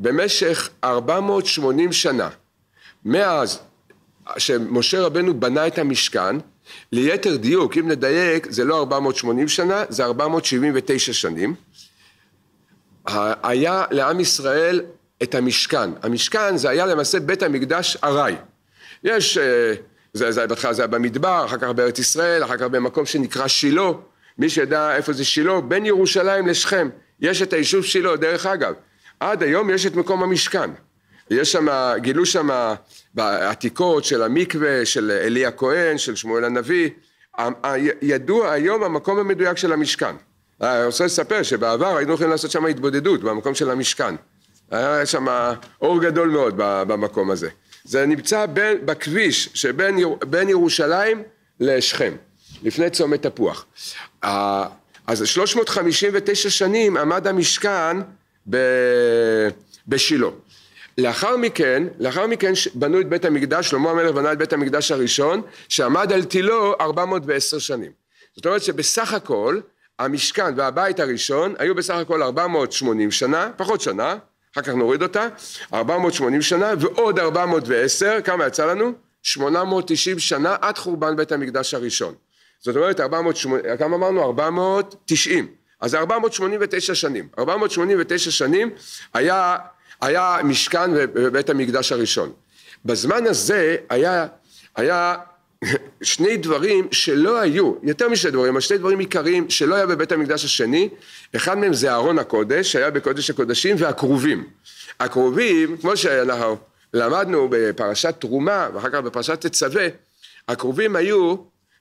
Speaker 1: במשך 480 שנה, מאז שמשה רבנו בנה את המשכן, ליתר דיוק, אם נדייק, זה לא 480 שנה, זה 479 שנים. היה לעם ישראל את המשכן. המשכן זה היה למעשה בית המקדש ארעי. יש, אה, זה, זה בהתחלה זה היה במדבר, אחר כך בארץ ישראל, אחר כך במקום שנקרא שילה. מי שידע איפה זה שילה, בין ירושלים לשכם. יש את היישוב שילה, דרך אגב. עד היום יש את מקום המשכן. יש שם, גילו שם בעתיקות של המקווה, של אלי הכהן, של שמואל הנביא, ידוע היום המקום המדויק של המשכן. אה, אני רוצה לספר שבעבר היינו יכולים לעשות שם התבודדות, במקום של המשכן. אה, היה שם אור גדול מאוד במקום הזה. זה נמצא בין, בכביש שבין בין ירושלים לשכם, לפני צומת תפוח. אה, אז 359 שנים עמד המשכן ב, בשילה. לאחר מכן, לאחר מכן בנו את בית המקדש, שלמה המלך בנה את בית המקדש הראשון, שעמד על תילו 410 שנים. זאת אומרת שבסך הכל, המשכן והבית הראשון היו בסך הכל 480 שנה, פחות שנה, אחר כך נוריד אותה, 480 שנה ועוד 410, כמה יצא לנו? 890 שנה עד חורבן בית המקדש הראשון. זאת אומרת 480, כמה אמרנו? 490. אז 489 שנים. 489 שנים היה היה משכן בבית המקדש הראשון. בזמן הזה היה, היה שני דברים שלא היו, יותר משני דברים, אבל שני דברים עיקריים שלא היה בבית המקדש השני, אחד מהם זה ארון הקודש, שהיה בקודש הקודשים, והכרובים. הכרובים, כמו שאנחנו למדנו בפרשת תרומה, ואחר כך בפרשת תצווה, הכרובים היו,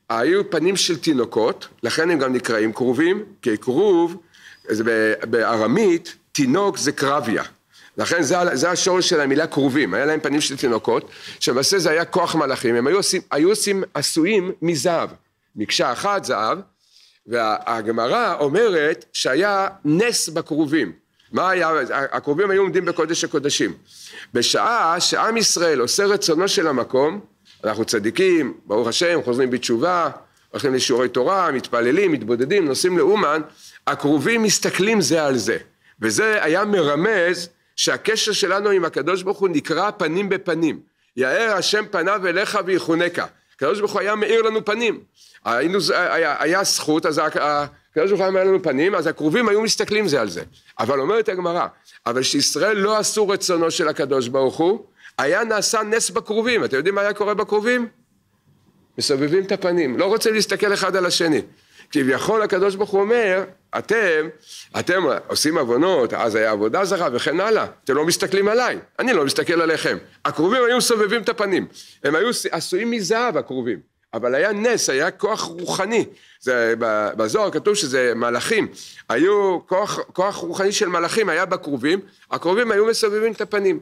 Speaker 1: היו פנים של תינוקות, לכן הם גם נקראים כרובים, כי כרוב, זה בארמית, תינוק זה קרביה. לכן זה, זה השורש של המילה כרובים, היה להם פנים של תינוקות, שלמעשה זה היה כוח מלאכים, הם היו עושים, היו עושים עשויים מזהב, מקשה אחת זהב, והגמרא אומרת שהיה נס בכרובים, מה היה, הכרובים היו עומדים בקודש הקודשים, בשעה שעם ישראל עושה רצונו של המקום, אנחנו צדיקים, ברוך השם, חוזרים בתשובה, הולכים לשיעורי תורה, מתפללים, מתבודדים, נוסעים לאומן, הכרובים מסתכלים זה על זה, וזה היה מרמז שהקשר שלנו עם הקדוש ברוך הוא נקרא פנים בפנים. יאר השם פניו אליך ויחונקה. הקדוש ברוך הוא היה מאיר לנו פנים. היינו, אה, היה, היה זכות, אז הקדוש ברוך הוא היה מאיר לנו פנים, אז הקרובים היו מסתכלים זה על זה. אבל אומרת הגמרא, אבל שישראל לא עשו רצונו של הקדוש ברוך הוא, היה נעשה נס בקרובים. אתם יודעים מה היה קורה בקרובים? מסובבים את הפנים, לא רוצים להסתכל אחד על השני. כביכול הקדוש ברוך הוא אומר, אתם, אתם עושים עוונות, אז היה עבודה זרה וכן הלאה, אתם לא מסתכלים עליי, אני לא מסתכל עליכם. הקרובים היו מסובבים את הפנים, הם היו עשויים מזהב הקרובים, אבל היה נס, היה כוח רוחני. זה, בזוהר כתוב שזה מלאכים, היו כוח, כוח רוחני של מלאכים, היה בקרובים, הקרובים היו מסובבים את הפנים.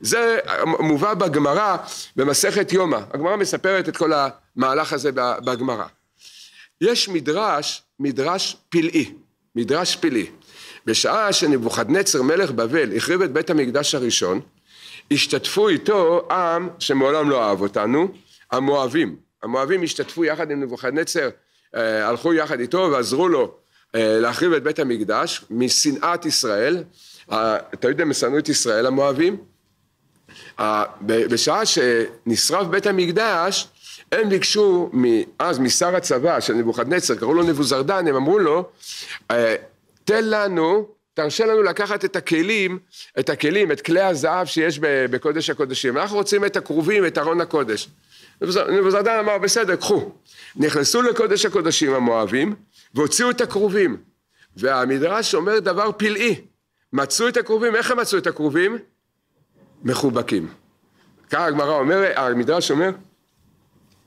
Speaker 1: זה מובא בגמרא במסכת יומא, הגמרא מספרת את כל המהלך הזה בגמרא. יש מדרש, מדרש פלאי, מדרש פלאי. בשעה שנבוכדנצר מלך בבל החריב את בית המקדש הראשון, השתתפו איתו עם שמעולם לא אהב אותנו, המואבים. המואבים השתתפו יחד עם נבוכדנצר, אה, הלכו יחד איתו ועזרו לו אה, להחריב את בית המקדש משנאת ישראל, אתה יודע, הם שנאו את ישראל המואבים. בשעה שנשרף בית המקדש, הם ביקשו אז משר הצבא של נבוכדנצר, קראו לו נבוזרדן, הם אמרו לו, אה, תן לנו, תרשה לנו לקחת את הכלים, את הכלים, את כלי הזהב שיש בקודש הקודשים, אנחנו רוצים את הכרובים, את ארון הקודש. נבוזרדן אמר, בסדר, קחו. נכנסו לקודש הקודשים המואבים, והוציאו את הכרובים. והמדרש אומר דבר פלאי, מצאו את הכרובים, איך הם מצאו את הכרובים? מחובקים. כך הגמרא אומר, המדרש אומר,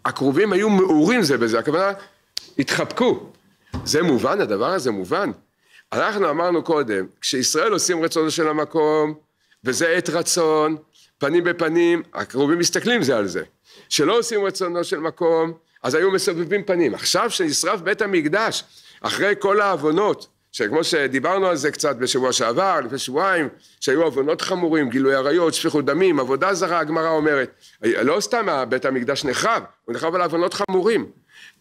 Speaker 1: הקרובים היו מעורים זה בזה, הכוונה התחבקו. זה מובן, הדבר הזה מובן. אנחנו אמרנו קודם, כשישראל עושים רצונו של המקום, וזה עת רצון, פנים בפנים, הקרובים מסתכלים זה על זה. כשלא עושים רצונו של מקום, אז היו מסובבים פנים. עכשיו שנשרף בית המקדש, אחרי כל העוונות, שכמו שדיברנו על זה קצת בשבוע שעבר, לפני שבועיים, שהיו עוונות חמורים, גילוי עריות, שפיכות דמים, עבודה זרה, הגמרא אומרת. לא סתם בית המקדש נחרב, הוא נחרב על עוונות חמורים.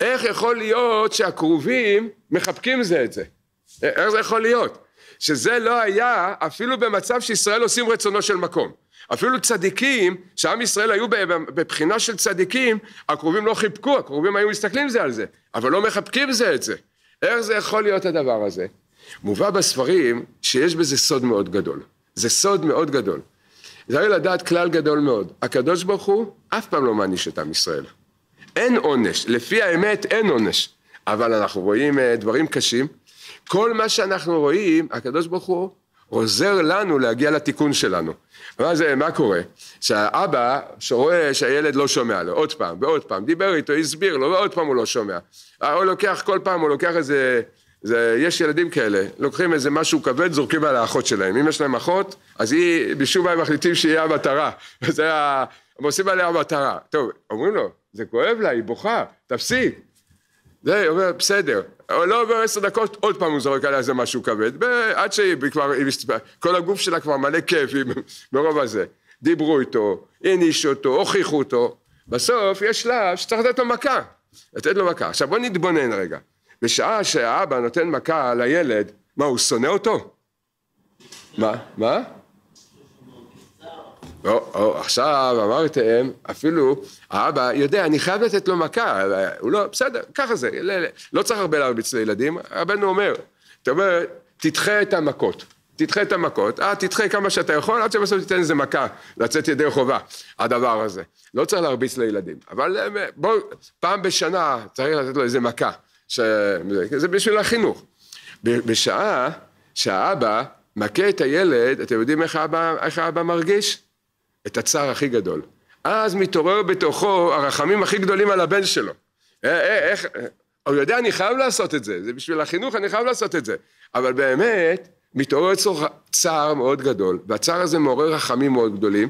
Speaker 1: איך יכול להיות שהקרובים מחבקים זה את זה? איך זה יכול להיות? שזה לא היה אפילו במצב שישראל עושים רצונו של מקום. אפילו צדיקים, שעם ישראל היו בבחינה של צדיקים, הקרובים לא חיבקו, הקרובים היו מסתכלים זה על זה, אבל לא מחבקים זה את זה. איך זה יכול להיות הדבר הזה? מובא בספרים שיש בזה סוד מאוד גדול. זה סוד מאוד גדול. זה היה לדעת כלל גדול מאוד. הקדוש ברוך הוא אף פעם לא מעניש את עם ישראל. אין עונש, לפי האמת אין עונש. אבל אנחנו רואים אה, דברים קשים. כל מה שאנחנו רואים, הקדוש ברוך הוא עוזר לנו להגיע לתיקון שלנו. ואז אה, מה קורה? שהאבא שרואה שהילד לא שומע לו, עוד פעם ועוד פעם, דיבר איתו, הסביר לו, ועוד פעם הוא לא שומע. אה, הוא לוקח, כל פעם הוא לוקח איזה... זה, יש ילדים כאלה, לוקחים איזה משהו כבד, זורקים על האחות שלהם. אם יש להם אחות, אז היא, בשום מה הם מחליטים שיהיה המטרה. זה ה... הם עושים עליה מטרה. טוב, אומרים לו, זה כואב לה, היא בוכה, תפסיק. זה אומר, בסדר. לא עובר עשר דקות, עוד פעם הוא זורק עליה איזה משהו כבד. עד שהיא כבר, כל הגוף שלה כבר מלא כיף מרוב הזה. דיברו איתו, הנישו אותו, הוכיחו אותו. בסוף יש שלב שצריך לתת לו מכה. לתת לו מכה. עכשיו בוא נתבונן רגע. בשעה שהאבא נותן מכה לילד, מה, הוא שונא אותו? מה? מה? או, לא, או, עכשיו אמרתם, אפילו האבא יודע, אני חייב לתת לו מכה, הוא לא, בסדר, ככה זה, לא, לא צריך הרבה להרביץ לילדים, הבן אומר, אתה אומר, תדחה את המכות. תדחה את המכות, אה, תדחה כמה שאתה יכול, עד שבסוף תיתן איזה מכה, לצאת ידי חובה, הדבר הזה. לא צריך להרביץ לילדים, אבל אה, בואו, פעם בשנה צריך לתת לו איזה מכה, ש... זה בשביל החינוך. בשעה שהאבא מכה את הילד, אתם יודעים איך האבא, איך האבא מרגיש? את הצער הכי גדול. אז מתעורר בתוכו הרחמים הכי גדולים על הבן שלו. אה, אה, איך, אה, הוא יודע, אני חייב לעשות את זה, זה בשביל החינוך, אני חייב לעשות את זה. אבל באמת, מתעורר אצלו צער מאוד גדול, והצער הזה מעורר רחמים מאוד גדולים,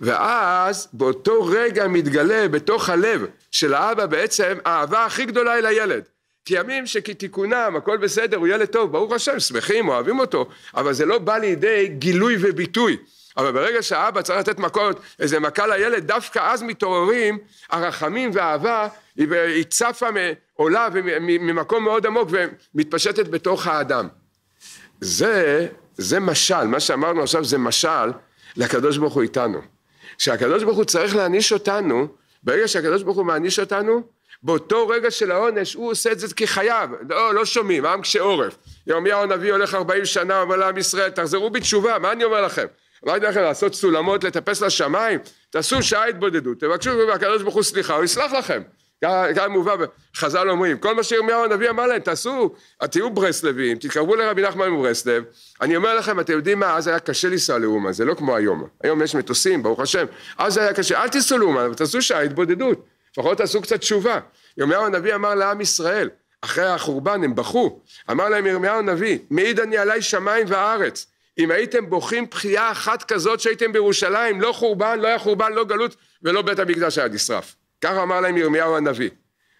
Speaker 1: ואז באותו רגע מתגלה בתוך הלב של האבא בעצם האהבה הכי גדולה אל הילד. כי ימים שכתיקונם, הכל בסדר, הוא ילד טוב, ברוך השם, שמחים, אוהבים אותו, אבל זה לא בא לידי גילוי וביטוי. אבל ברגע שהאבא צריך לתת מכות, איזה מכה לילד, דווקא אז מתעוררים הרחמים והאהבה, היא צפה, עולה ממקום מאוד עמוק ומתפשטת בתוך האדם. זה, זה משל, מה שאמרנו עכשיו זה משל לקדוש ברוך הוא איתנו. שהקדוש ברוך הוא צריך להעניש אותנו, ברגע שהקדוש ברוך הוא מעניש אותנו, באותו רגע של העונש הוא עושה את זה כי חייב, לא, לא שומעים, עם קשה עורף. ירמיהו הנביא הולך 40 שנה, אומר לעם ישראל, תחזרו בתשובה, מה אני אומר לכם? לא יודע לכם לעשות סולמות, לטפס לשמיים, תעשו שעה התבודדות, תבקשו מהקדוש ברוך הוא סליחה, הוא יסלח לכם. גם מובא, חז"ל אומרים, כל מה שירמיהו הנביא אמר להם, תעשו, תהיו ברסלבים, תתקרבו לרבי נחמן מברסלב. אני אומר לכם, אתם יודעים מה, אז היה קשה לנסוע לאומן, זה לא כמו היום. היום יש מטוסים, ברוך השם, אז היה קשה, אל תיסעו לאומן, אבל תעשו שעה התבודדות, לפחות תעשו קצת תשובה. ירמיהו הנביא אמר לעם ישראל, אחרי החורבן הם בכו, אמר להם ירמיהו הנביא, מעיד אני עלי שמיים וארץ. אם הייתם בוכים בכייה אחת כזאת שהייתם בירושלים, לא חורבן, לא היה חורבן, לא גלות, ולא בית המקדש היה נשרף. ככה אמר להם ירמיהו הנביא.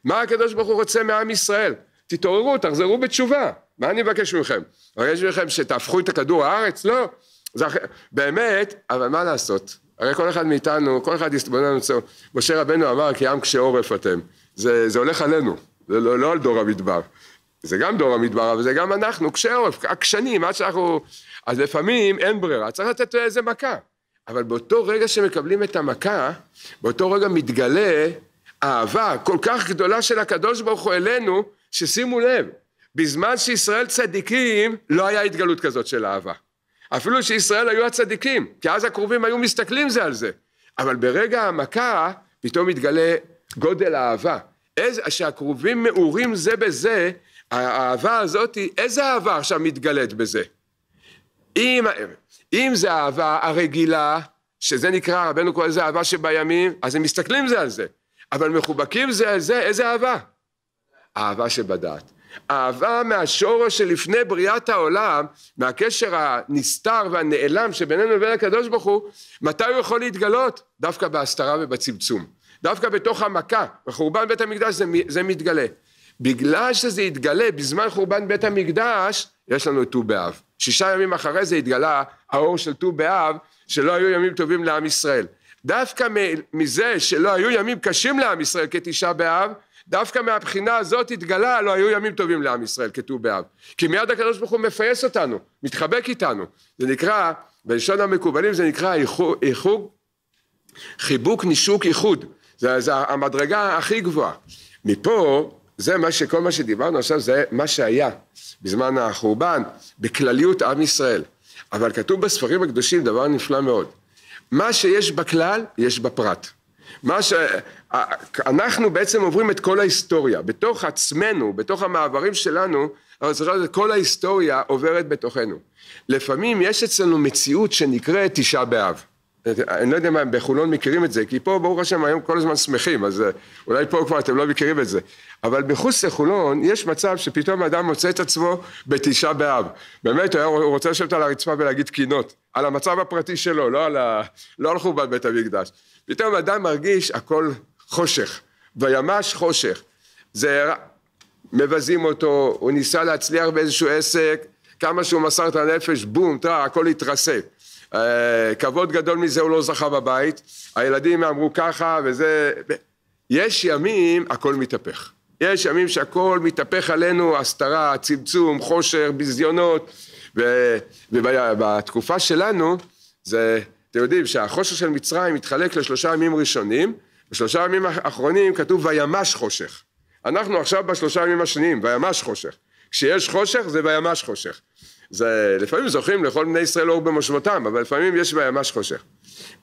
Speaker 1: מה הקדוש ברוך הוא רוצה מעם ישראל? תתעוררו, תחזרו בתשובה. מה אני מבקש מכם? הרי יש מכם שתהפכו את הכדור הארץ? לא. זה אחרי... באמת, אבל מה לעשות? הרי כל אחד מאיתנו, כל אחד יסתבונן על משה רבנו אמר, כי עם קשה עורף אתם. זה, זה הולך עלינו, זה לא, לא על דור המדבר. זה גם דור המדבר, אבל זה גם אנחנו, קשה עורף, עקשנים, עד שאנחנו... אז לפעמים אין ברירה, צריך לתת איזה מכה. אבל באותו רגע שמקבלים את המכה, באותו רגע מתגלה אהבה כל כך גדולה של הקדוש ברוך הוא אלינו, ששימו לב, בזמן שישראל צדיקים, לא היה התגלות כזאת של אהבה. אפילו שישראל היו הצדיקים, כי אז הקרובים היו מסתכלים זה על זה. אבל ברגע המכה, פתאום מתגלה גודל האהבה. איזה, שהקרובים מעורים זה בזה, האהבה הזאת, איזה אהבה עכשיו מתגלית בזה? אם, אם זה אהבה הרגילה, שזה נקרא, רבנו קורא לזה אהבה שבימים, אז הם מסתכלים זה על זה, אבל מחובקים זה על זה, איזה אהבה? אהבה שבדעת. אהבה מהשורש שלפני בריאת העולם, מהקשר הנסתר והנעלם שבינינו לבין הקדוש ברוך הוא, מתי הוא יכול להתגלות? דווקא בהסתרה ובצמצום. דווקא בתוך המכה, בחורבן בית המקדש זה, זה מתגלה. בגלל שזה התגלה בזמן חורבן בית המקדש, יש לנו את ט"ו באב. שישה ימים אחרי זה התגלה האור של ט"ו באב, שלא היו ימים טובים לעם ישראל. דווקא מזה שלא היו ימים קשים לעם ישראל כתשעה באב, דווקא מהבחינה הזאת התגלה לא היו ימים טובים לעם ישראל כט"ו באב. כי מיד הקדוש ברוך הוא מפייס אותנו, מתחבק איתנו. זה נקרא, בלשון המקובלים זה נקרא איחוג, חיבוק, נישוק, איחוד. זה, זה המדרגה הכי גבוהה. מפה זה מה שכל מה שדיברנו עכשיו זה מה שהיה בזמן החורבן, בכלליות עם ישראל. אבל כתוב בספרים הקדושים דבר נפלא מאוד. מה שיש בכלל, יש בפרט. מה שאנחנו בעצם עוברים את כל ההיסטוריה. בתוך עצמנו, בתוך המעברים שלנו, אבל צריך לדעת, כל ההיסטוריה עוברת בתוכנו. לפעמים יש אצלנו מציאות שנקראת תשעה באב. אני לא יודע מה, בחולון מכירים את זה, כי פה ברוך השם היום כל הזמן שמחים, אז אה, אולי פה כבר אתם לא מכירים את זה. אבל מחוץ לחולון יש מצב שפתאום אדם מוצא את עצמו בתשעה באב. באמת, הוא, רוצה לשבת על הרצפה ולהגיד קינות, על המצב הפרטי שלו, לא על, ה... לא על חורבן בית המקדש. פתאום אדם מרגיש הכל חושך, וימש חושך. זה מבזים אותו, הוא ניסה להצליח באיזשהו עסק, כמה שהוא מסר את הנפש, בום, טרע, הכל התרסק. אה, כבוד גדול מזה הוא לא זכה בבית, הילדים אמרו ככה וזה... יש ימים הכל מתהפך. יש ימים שהכל מתהפך עלינו, הסתרה, צמצום, חושר, ביזיונות, ובתקופה שלנו זה, אתם יודעים שהחושר של מצרים מתחלק לשלושה ימים ראשונים, בשלושה ימים האחרונים כתוב וימש חושך. אנחנו עכשיו בשלושה ימים השניים, וימש חושך. כשיש חושך זה וימש חושך. זה, לפעמים זוכים לכל בני ישראל אור במושבותם, אבל לפעמים יש בהם ממש חושך.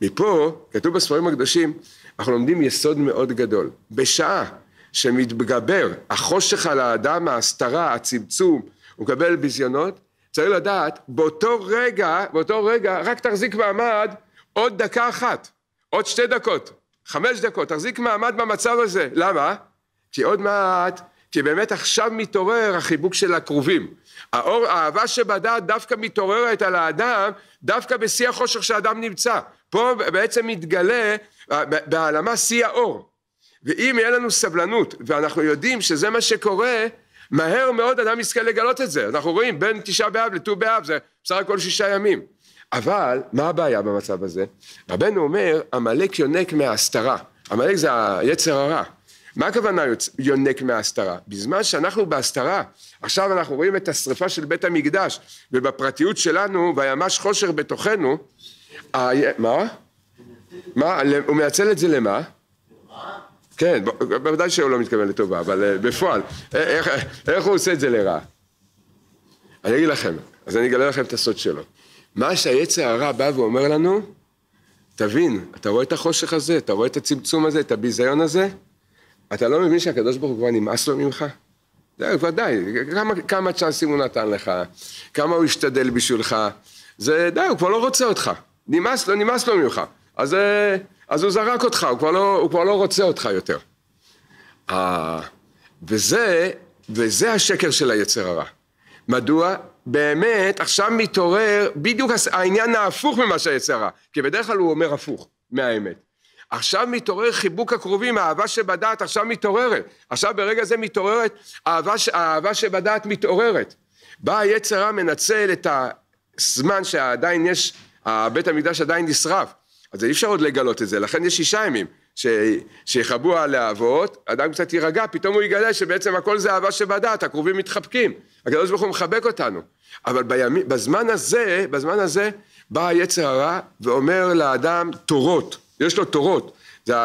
Speaker 1: מפה, כתוב בספרים הקדושים, אנחנו לומדים יסוד מאוד גדול. בשעה שמתגבר החושך על האדם, ההסתרה, הצמצום, הוא מקבל ביזיונות, צריך לדעת, באותו רגע, באותו רגע, רק תחזיק מעמד עוד דקה אחת, עוד שתי דקות, חמש דקות, תחזיק מעמד במצב הזה. למה? כי עוד מעט כי באמת עכשיו מתעורר החיבוק של הקרובים. האור, האהבה שבדעת דווקא מתעוררת על האדם, דווקא בשיא החושך שהאדם נמצא. פה בעצם מתגלה אה, בהעלמה שיא האור. ואם יהיה לנו סבלנות, ואנחנו יודעים שזה מה שקורה, מהר מאוד אדם יזכה לגלות את זה. אנחנו רואים בין תשעה באב לט"ו באב, זה בסך הכל שישה ימים. אבל, מה הבעיה במצב הזה? רבנו אומר, עמלק יונק מההסתרה. עמלק זה היצר הרע. מה הכוונה יונק מההסתרה? בזמן שאנחנו בהסתרה, עכשיו אנחנו רואים את השריפה של בית המקדש, ובפרטיות שלנו, וימש חושר בתוכנו, ה... אה, מה? מה? הוא מייצל את זה למה? כן, בוודאי שהוא לא מתכוון לטובה, אבל אה, בפועל, אה, איך, איך הוא עושה את זה לרע? אני אגיד לכם, אז אני אגלה לכם את הסוד שלו. מה שהיצר הרע בא ואומר לנו, תבין, אתה רואה את החושך הזה, אתה רואה את הצמצום הזה, את הביזיון הזה? אתה לא מבין שהקדוש ברוך הוא כבר נמאס לו ממך? זה ודאי, כמה, כמה צ'אנסים הוא נתן לך, כמה הוא השתדל בשבילך, זה די, הוא כבר לא רוצה אותך, נמאס לו, לא נמאס לו ממך, אז, אה, אז הוא זרק אותך, הוא כבר, לא, הוא כבר לא רוצה אותך יותר. אה, וזה, וזה השקר של היצר הרע. מדוע? באמת עכשיו מתעורר בדיוק העניין ההפוך ממה שהיצר הרע, כי בדרך כלל הוא אומר הפוך מהאמת. עכשיו מתעורר חיבוק הקרובים, האהבה שבדעת עכשיו מתעוררת. עכשיו ברגע זה מתעוררת, האהבה, האהבה שבדעת מתעוררת. בא היצר רע מנצל את הזמן שעדיין יש, בית המקדש עדיין נשרף. אז אי אפשר עוד לגלות את זה, לכן יש שישה ימים. ש... שיכבו הלהבות, אדם קצת יירגע, פתאום הוא יגלה שבעצם הכל זה אהבה שבדעת, הקרובים מתחבקים, הקדוש ברוך הוא מחבק אותנו. אבל בימי, בזמן הזה, בזמן הזה, בא היצר הרע ואומר לאדם תורות. יש לו תורות. זה,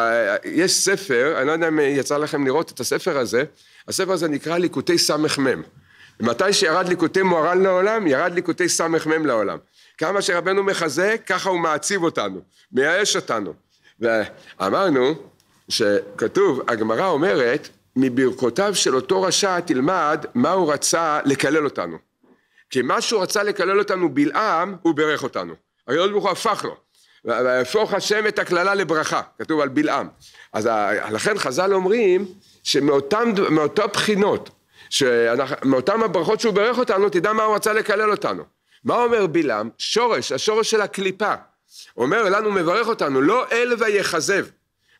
Speaker 1: יש ספר, אני לא יודע אם יצא לכם לראות את הספר הזה, הספר הזה נקרא ליקוטי סמ"ם. מתי שירד ליקוטי מוהר"ן לעולם, ירד ליקוטי סמ"ם לעולם. כמה שרבנו מחזק, ככה הוא מעציב אותנו, מייאש אותנו. ואמרנו שכתוב, הגמרא אומרת, מברכותיו של אותו רשע תלמד מה הוא רצה לקלל אותנו. כי מה שהוא רצה לקלל אותנו בלעם, הוא בירך אותנו. הקדוש ברוך הוא הפך לו. ויהפוך השם את הקללה לברכה, כתוב על בלעם. אז לכן חז"ל אומרים שמאותן בחינות, מאותן הברכות שהוא ברך אותנו, תדע מה הוא רצה לקלל אותנו. מה אומר בלעם? שורש, השורש של הקליפה. אומר לנו, מברך אותנו, לא אל ויכזב.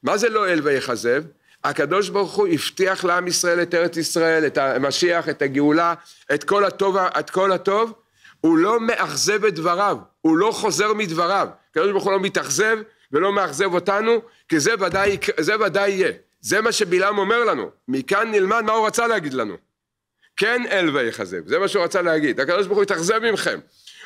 Speaker 1: מה זה לא אל ויכזב? הקדוש ברוך הוא הבטיח לעם ישראל את ארץ ישראל, את המשיח, את הגאולה, את כל הטוב, את כל הטוב הוא לא מאכזב את דבריו, הוא לא חוזר מדבריו. הקדוש ברוך הוא לא מתאכזב ולא מאכזב אותנו, כי זה ודאי, זה ודאי יהיה. זה מה שבלעם אומר לנו. מכאן נלמד מה הוא רצה להגיד לנו. כן אל ויחזב, זה מה שהוא רצה להגיד. הקדוש ברוך הוא התאכזב ממכם.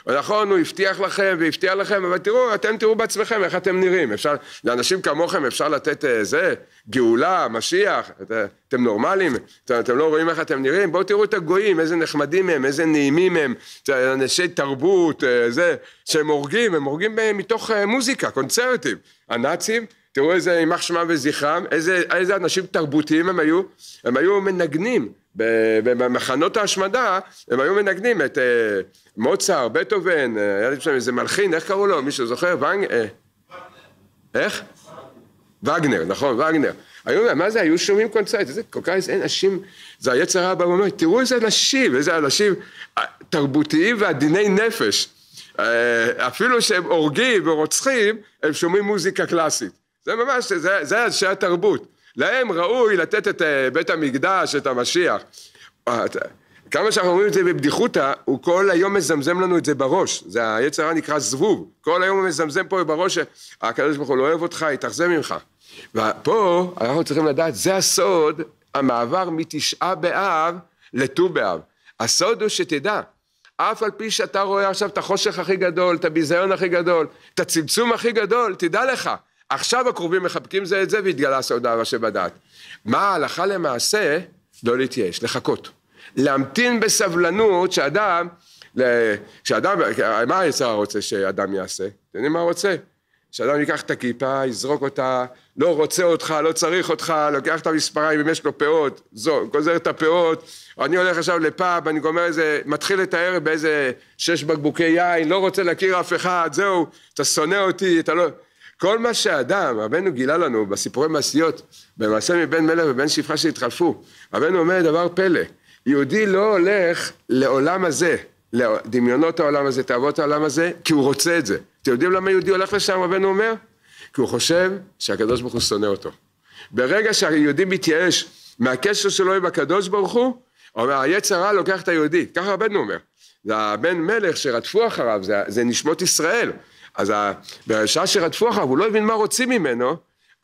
Speaker 1: נכון, הוא הבטיח לכם והבטיח לכם, אבל תראו, אתם תראו בעצמכם איך אתם נראים. אפשר, לאנשים כמוכם אפשר לתת אה, זה, גאולה, משיח, את, אה, אתם נורמלים, את, אתם לא רואים איך אתם נראים? בואו תראו את הגויים, איזה נחמדים הם, איזה נעימים הם, אנשי תרבות, אה, זה, שהם הורגים, הם הורגים מתוך מוזיקה, קונצרטים. הנאצים, תראו איזה יימח שמם וזכרם, איזה, איזה אנשים תרבותיים הם היו, הם היו מנגנים במחנות ההשמדה, הם היו מנגנים את מוצר, בטהובן, אה, היה לי שם איזה מלחין, איך קראו לו? מישהו זוכר? ונג... אה, איך? וגנר, נכון, וגנר. היו, מה זה, היו שומעים קונצרט, זה כל כך, אין אנשים, זה היצר הבא, הוא אומר, תראו איזה אנשים, איזה אנשים אה, תרבותיים ועדיני נפש. אפילו שהם הורגים ורוצחים, הם שומעים מוזיקה קלאסית. זה ממש, זה, זה אנשי התרבות. להם ראוי לתת את בית המקדש, את המשיח. כמה שאנחנו אומרים את זה בבדיחותא, הוא כל היום מזמזם לנו את זה בראש. זה היצר נקרא זבוב. כל היום הוא מזמזם פה בראש, הקדוש ברוך הוא לא אוהב אותך, יתאכזב ממך. ופה אנחנו צריכים לדעת, זה הסוד, המעבר מתשעה באב לט"ו באב. הסוד הוא שתדע, אף על פי שאתה רואה עכשיו את החושך הכי גדול, את הביזיון הכי גדול, את הצמצום הכי גדול, תדע לך, עכשיו הקרובים מחבקים זה את זה והתגלה סוד אבא שבדעת. מה ההלכה למעשה? לא להתייאש, לחכות. להמתין בסבלנות שאדם, שאדם, מה היצר רוצה שאדם יעשה? אתם יודעים מה הוא רוצה? שאדם ייקח את הכיפה, יזרוק אותה, לא רוצה אותך, לא צריך אותך, לוקח את המספריים, אם יש לו פאות, זו, גוזר את הפאות, אני הולך עכשיו לפאב, אני גומר איזה, מתחיל את הערב באיזה שש בקבוקי יין, לא רוצה להכיר אף אחד, זהו, אתה שונא אותי, אתה לא... כל מה שאדם, רבנו גילה לנו בסיפורי מעשיות, במעשה מבין מלך ובין שפחה שהתחלפו, רבנו אומר דבר פלא, יהודי לא הולך לעולם הזה, לדמיונות העולם הזה, תאוות העולם הזה, כי הוא רוצה את זה. אתם יודעים למה יהודי הולך לשם, רבנו אומר? כי הוא חושב שהקדוש ברוך הוא שונא אותו. ברגע שהיהודי מתייאש מהקשר שלו עם הקדוש ברוך הוא, אומר, היצר רע לוקח את היהודי, ככה רבנו אומר. זה הבן מלך שרדפו אחריו, זה, זה נשמות ישראל. אז בשעה שרדפו אחריו, הוא לא הבין מה רוצים ממנו,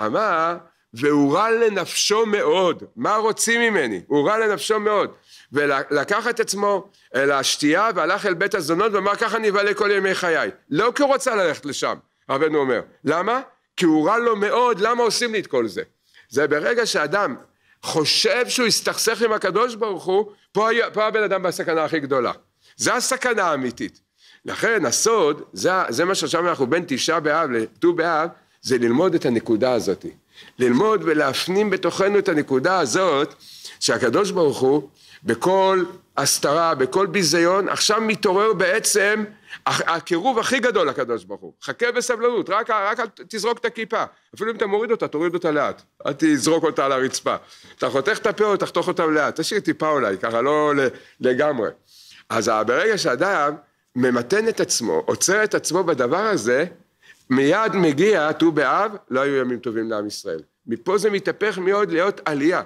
Speaker 1: אמר, והוא רע לנפשו מאוד. מה רוצים ממני? הוא רע לנפשו מאוד. ולקח את עצמו אל אה, השתייה והלך אל בית הזונות ואמר ככה אני אבלה כל ימי חיי. לא כי הוא רוצה ללכת לשם, רבנו אומר. למה? כי הוא רע לו מאוד, למה עושים לי את כל זה? זה ברגע שאדם חושב שהוא הסתכסך עם הקדוש ברוך הוא, פה, היה, פה הבן אדם בסכנה הכי גדולה. זה הסכנה האמיתית. לכן הסוד, זה, זה מה שעכשיו אנחנו בין תשעה באב לט"ו באב, זה ללמוד את הנקודה הזאת. ללמוד ולהפנים בתוכנו את הנקודה הזאת, שהקדוש ברוך הוא בכל הסתרה, בכל ביזיון, עכשיו מתעורר בעצם הקירוב הכי גדול לקדוש ברוך הוא. חכה בסבלנות, רק, רק תזרוק את הכיפה. אפילו אם אתה מוריד אותה, תוריד אותה לאט. אל תזרוק אותה על הרצפה. אתה חותך את הפה או תחתוך אותה לאט. תשאיר טיפה אולי, ככה לא לגמרי. אז ברגע שאדם ממתן את עצמו, עוצר את עצמו בדבר הזה, מיד מגיע ט"ו באב, לא היו ימים טובים לעם ישראל. מפה זה מתהפך מאוד להיות עלייה.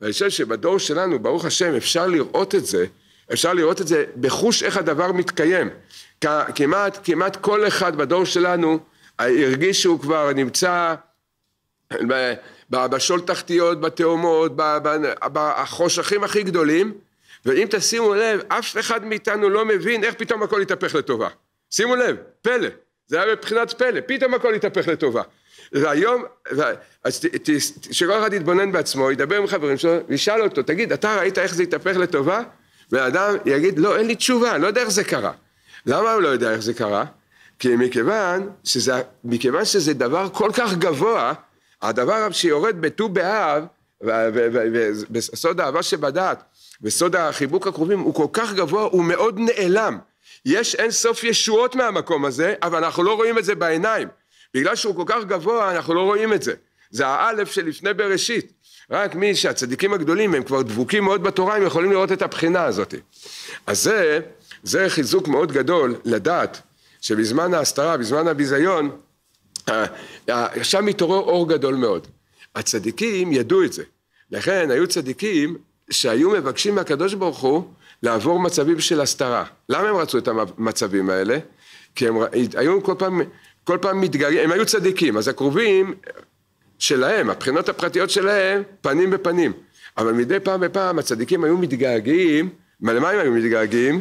Speaker 1: ואני חושב שבדור שלנו, ברוך השם, אפשר לראות את זה, אפשר לראות את זה בחוש איך הדבר מתקיים. כמעט, כמעט כל אחד בדור שלנו אה, הרגיש שהוא כבר נמצא בשול תחתיות, בתאומות, בחושכים הכי גדולים, ואם תשימו לב, אף אחד מאיתנו לא מבין איך פתאום הכל התהפך לטובה. שימו לב, פלא, זה היה מבחינת פלא, פתאום הכל התהפך לטובה. והיום, אז שכל אחד יתבונן בעצמו, ידבר עם חברים שלו, וישאל אותו, תגיד, אתה ראית איך זה התהפך לטובה? והאדם יגיד, לא, אין לי תשובה, אני לא יודע איך זה קרה. למה הוא לא יודע איך זה קרה? כי מכיוון שזה, מכיוון שזה דבר כל כך גבוה, הדבר שיורד בט"ו באב, וסוד האהבה שבדעת, וסוד החיבוק הקרובים, הוא כל כך גבוה, הוא מאוד נעלם. יש אין סוף ישועות מהמקום הזה, אבל אנחנו לא רואים את זה בעיניים. בגלל שהוא כל כך גבוה אנחנו לא רואים את זה. זה האלף שלפני בראשית. רק מי שהצדיקים הגדולים הם כבר דבוקים מאוד בתורה הם יכולים לראות את הבחינה הזאת. אז זה, זה חיזוק מאוד גדול לדעת שבזמן ההסתרה, בזמן הביזיון, שם מתעורר אור גדול מאוד. הצדיקים ידעו את זה. לכן היו צדיקים שהיו מבקשים מהקדוש ברוך הוא לעבור מצבים של הסתרה. למה הם רצו את המצבים האלה? כי הם היו כל פעם כל פעם מתגרים, הם היו צדיקים, אז הקרובים שלהם, הבחינות הפרטיות שלהם, פנים בפנים. אבל מדי פעם בפעם הצדיקים היו מתגעגעים, למה הם היו מתגעגעים?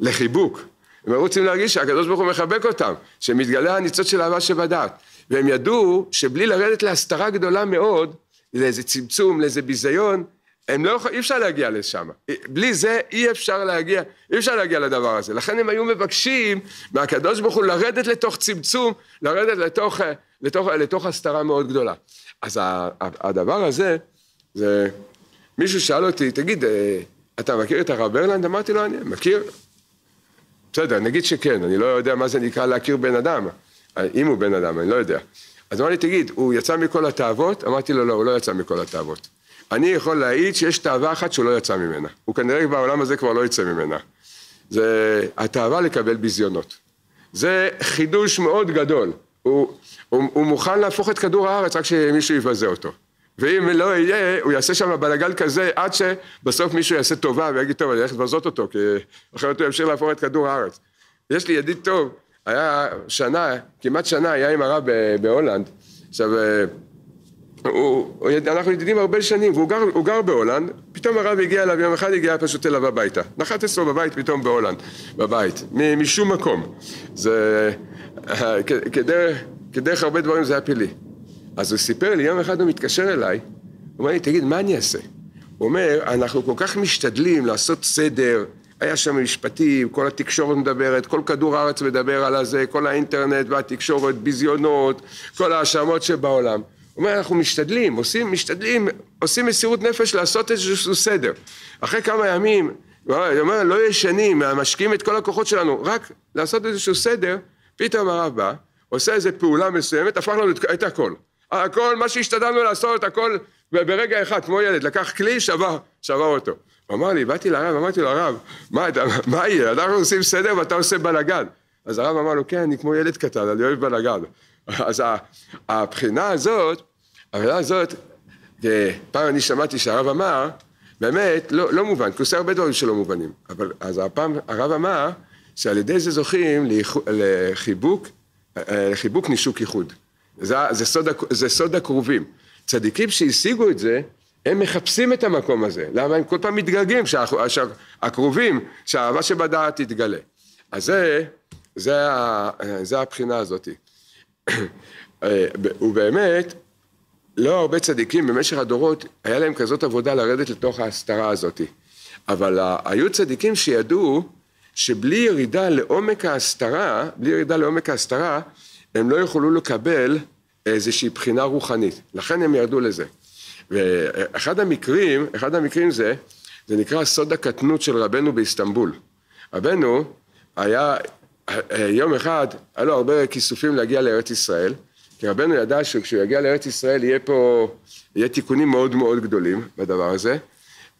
Speaker 1: לחיבוק. הם היו רוצים להרגיש שהקדוש ברוך הוא מחבק אותם, שמתגלה הניצוץ של אהבה שבדעת. והם ידעו שבלי לרדת להסתרה גדולה מאוד, לאיזה צמצום, לאיזה ביזיון, הם לא יכולים, אי אפשר להגיע לשם. בלי זה אי אפשר להגיע, אי אפשר להגיע לדבר הזה. לכן הם היו מבקשים מהקדוש ברוך הוא לרדת לתוך צמצום, לרדת לתוך, לתוך, לתוך הסתרה מאוד גדולה. אז הדבר הזה, זה... מישהו שאל אותי, תגיד, אה, אתה מכיר את הרב ברלנד? אמרתי לו, אני מכיר. בסדר, נגיד שכן, אני לא יודע מה זה נקרא להכיר בן אדם. אם הוא בן אדם, אני לא יודע. אז אמר לי, תגיד, הוא יצא מכל התאוות? אמרתי לו, לא, הוא לא יצא מכל התאוות. אני יכול להעיד שיש תאווה אחת שהוא לא יצא ממנה. הוא כנראה בעולם הזה כבר לא יצא ממנה. זה התאווה לקבל ביזיונות. זה חידוש מאוד גדול. הוא, הוא, הוא מוכן להפוך את כדור הארץ רק שמישהו יבזה אותו. ואם לא יהיה, הוא יעשה שם בלאגן כזה עד שבסוף מישהו יעשה טובה ויגיד, טוב, אני הולך לבזות אותו, כי אחרת הוא ימשיך להפוך את כדור הארץ. יש לי ידיד טוב, היה שנה, כמעט שנה, היה עם הרב אה, בהולנד. עכשיו... אה, הוא, אנחנו ידידים הרבה שנים, והוא גר, גר בהולנד, פתאום הרב הגיע אליו, יום אחד הגיע פשוט אליו הביתה. נחת אצלו בבית, פתאום בהולנד, בבית, משום מקום. זה, כדרך, כדרך הרבה דברים זה היה פלאי. אז הוא סיפר לי, יום אחד הוא מתקשר אליי, הוא אומר לי, תגיד, מה אני אעשה? הוא אומר, אנחנו כל כך משתדלים לעשות סדר, היה שם משפטים, כל התקשורת מדברת, כל כדור הארץ מדבר על הזה, כל האינטרנט והתקשורת, ביזיונות, כל ההאשמות שבעולם. הוא אומר, אנחנו משתדלים, עושים, משתדלים, עושים מסירות נפש לעשות איזשהו סדר. אחרי כמה ימים, הוא אומר, לא ישנים, משקיעים את כל הכוחות שלנו, רק לעשות איזשהו סדר, פתאום הרב בא, עושה איזו פעולה מסוימת, הפך לנו את הכל. הכל, מה שהשתדלנו לעשות, הכל ברגע אחד, כמו ילד, לקח כלי, שבר, שבר אותו. הוא אמר לי, באתי לרב, אמרתי לו, הרב, מה, מה יהיה, אנחנו עושים סדר ואתה עושה בלאגן. אז הרב אמר לו, כן, אני כמו ילד קטן, אני אוהב בלאגן. אז הבחינה הזאת, הבחינה הזאת, פעם אני שמעתי שהרב אמר, באמת, לא, לא מובן, כי הוא עושה הרבה דברים שלא מובנים, אבל אז הפעם הרב אמר שעל ידי זה זוכים לחיבוק, אה, לחיבוק נישוק איחוד. זה, זה, סוד, זה סוד הקרובים. צדיקים שהשיגו את זה, הם מחפשים את המקום הזה. למה הם כל פעם מתגעגעים שהקרובים, שהאהבה שבדעת תתגלה. אז זה, זה, זה הבחינה הזאתי. אה, ובאמת, לא הרבה צדיקים במשך הדורות, היה להם כזאת עבודה לרדת לתוך ההסתרה הזאת. אבל היו צדיקים שידעו שבלי ירידה לעומק ההסתרה, בלי ירידה לעומק ההסתרה, הם לא יוכלו לקבל איזושהי בחינה רוחנית. לכן הם ירדו לזה. ואחד המקרים, אחד המקרים זה, זה נקרא סוד הקטנות של רבנו באיסטנבול. רבנו היה יום אחד היה לו הרבה כיסופים להגיע לארץ ישראל, כי רבנו ידע שכשהוא יגיע לארץ ישראל יהיה פה, יהיה תיקונים מאוד מאוד גדולים בדבר הזה,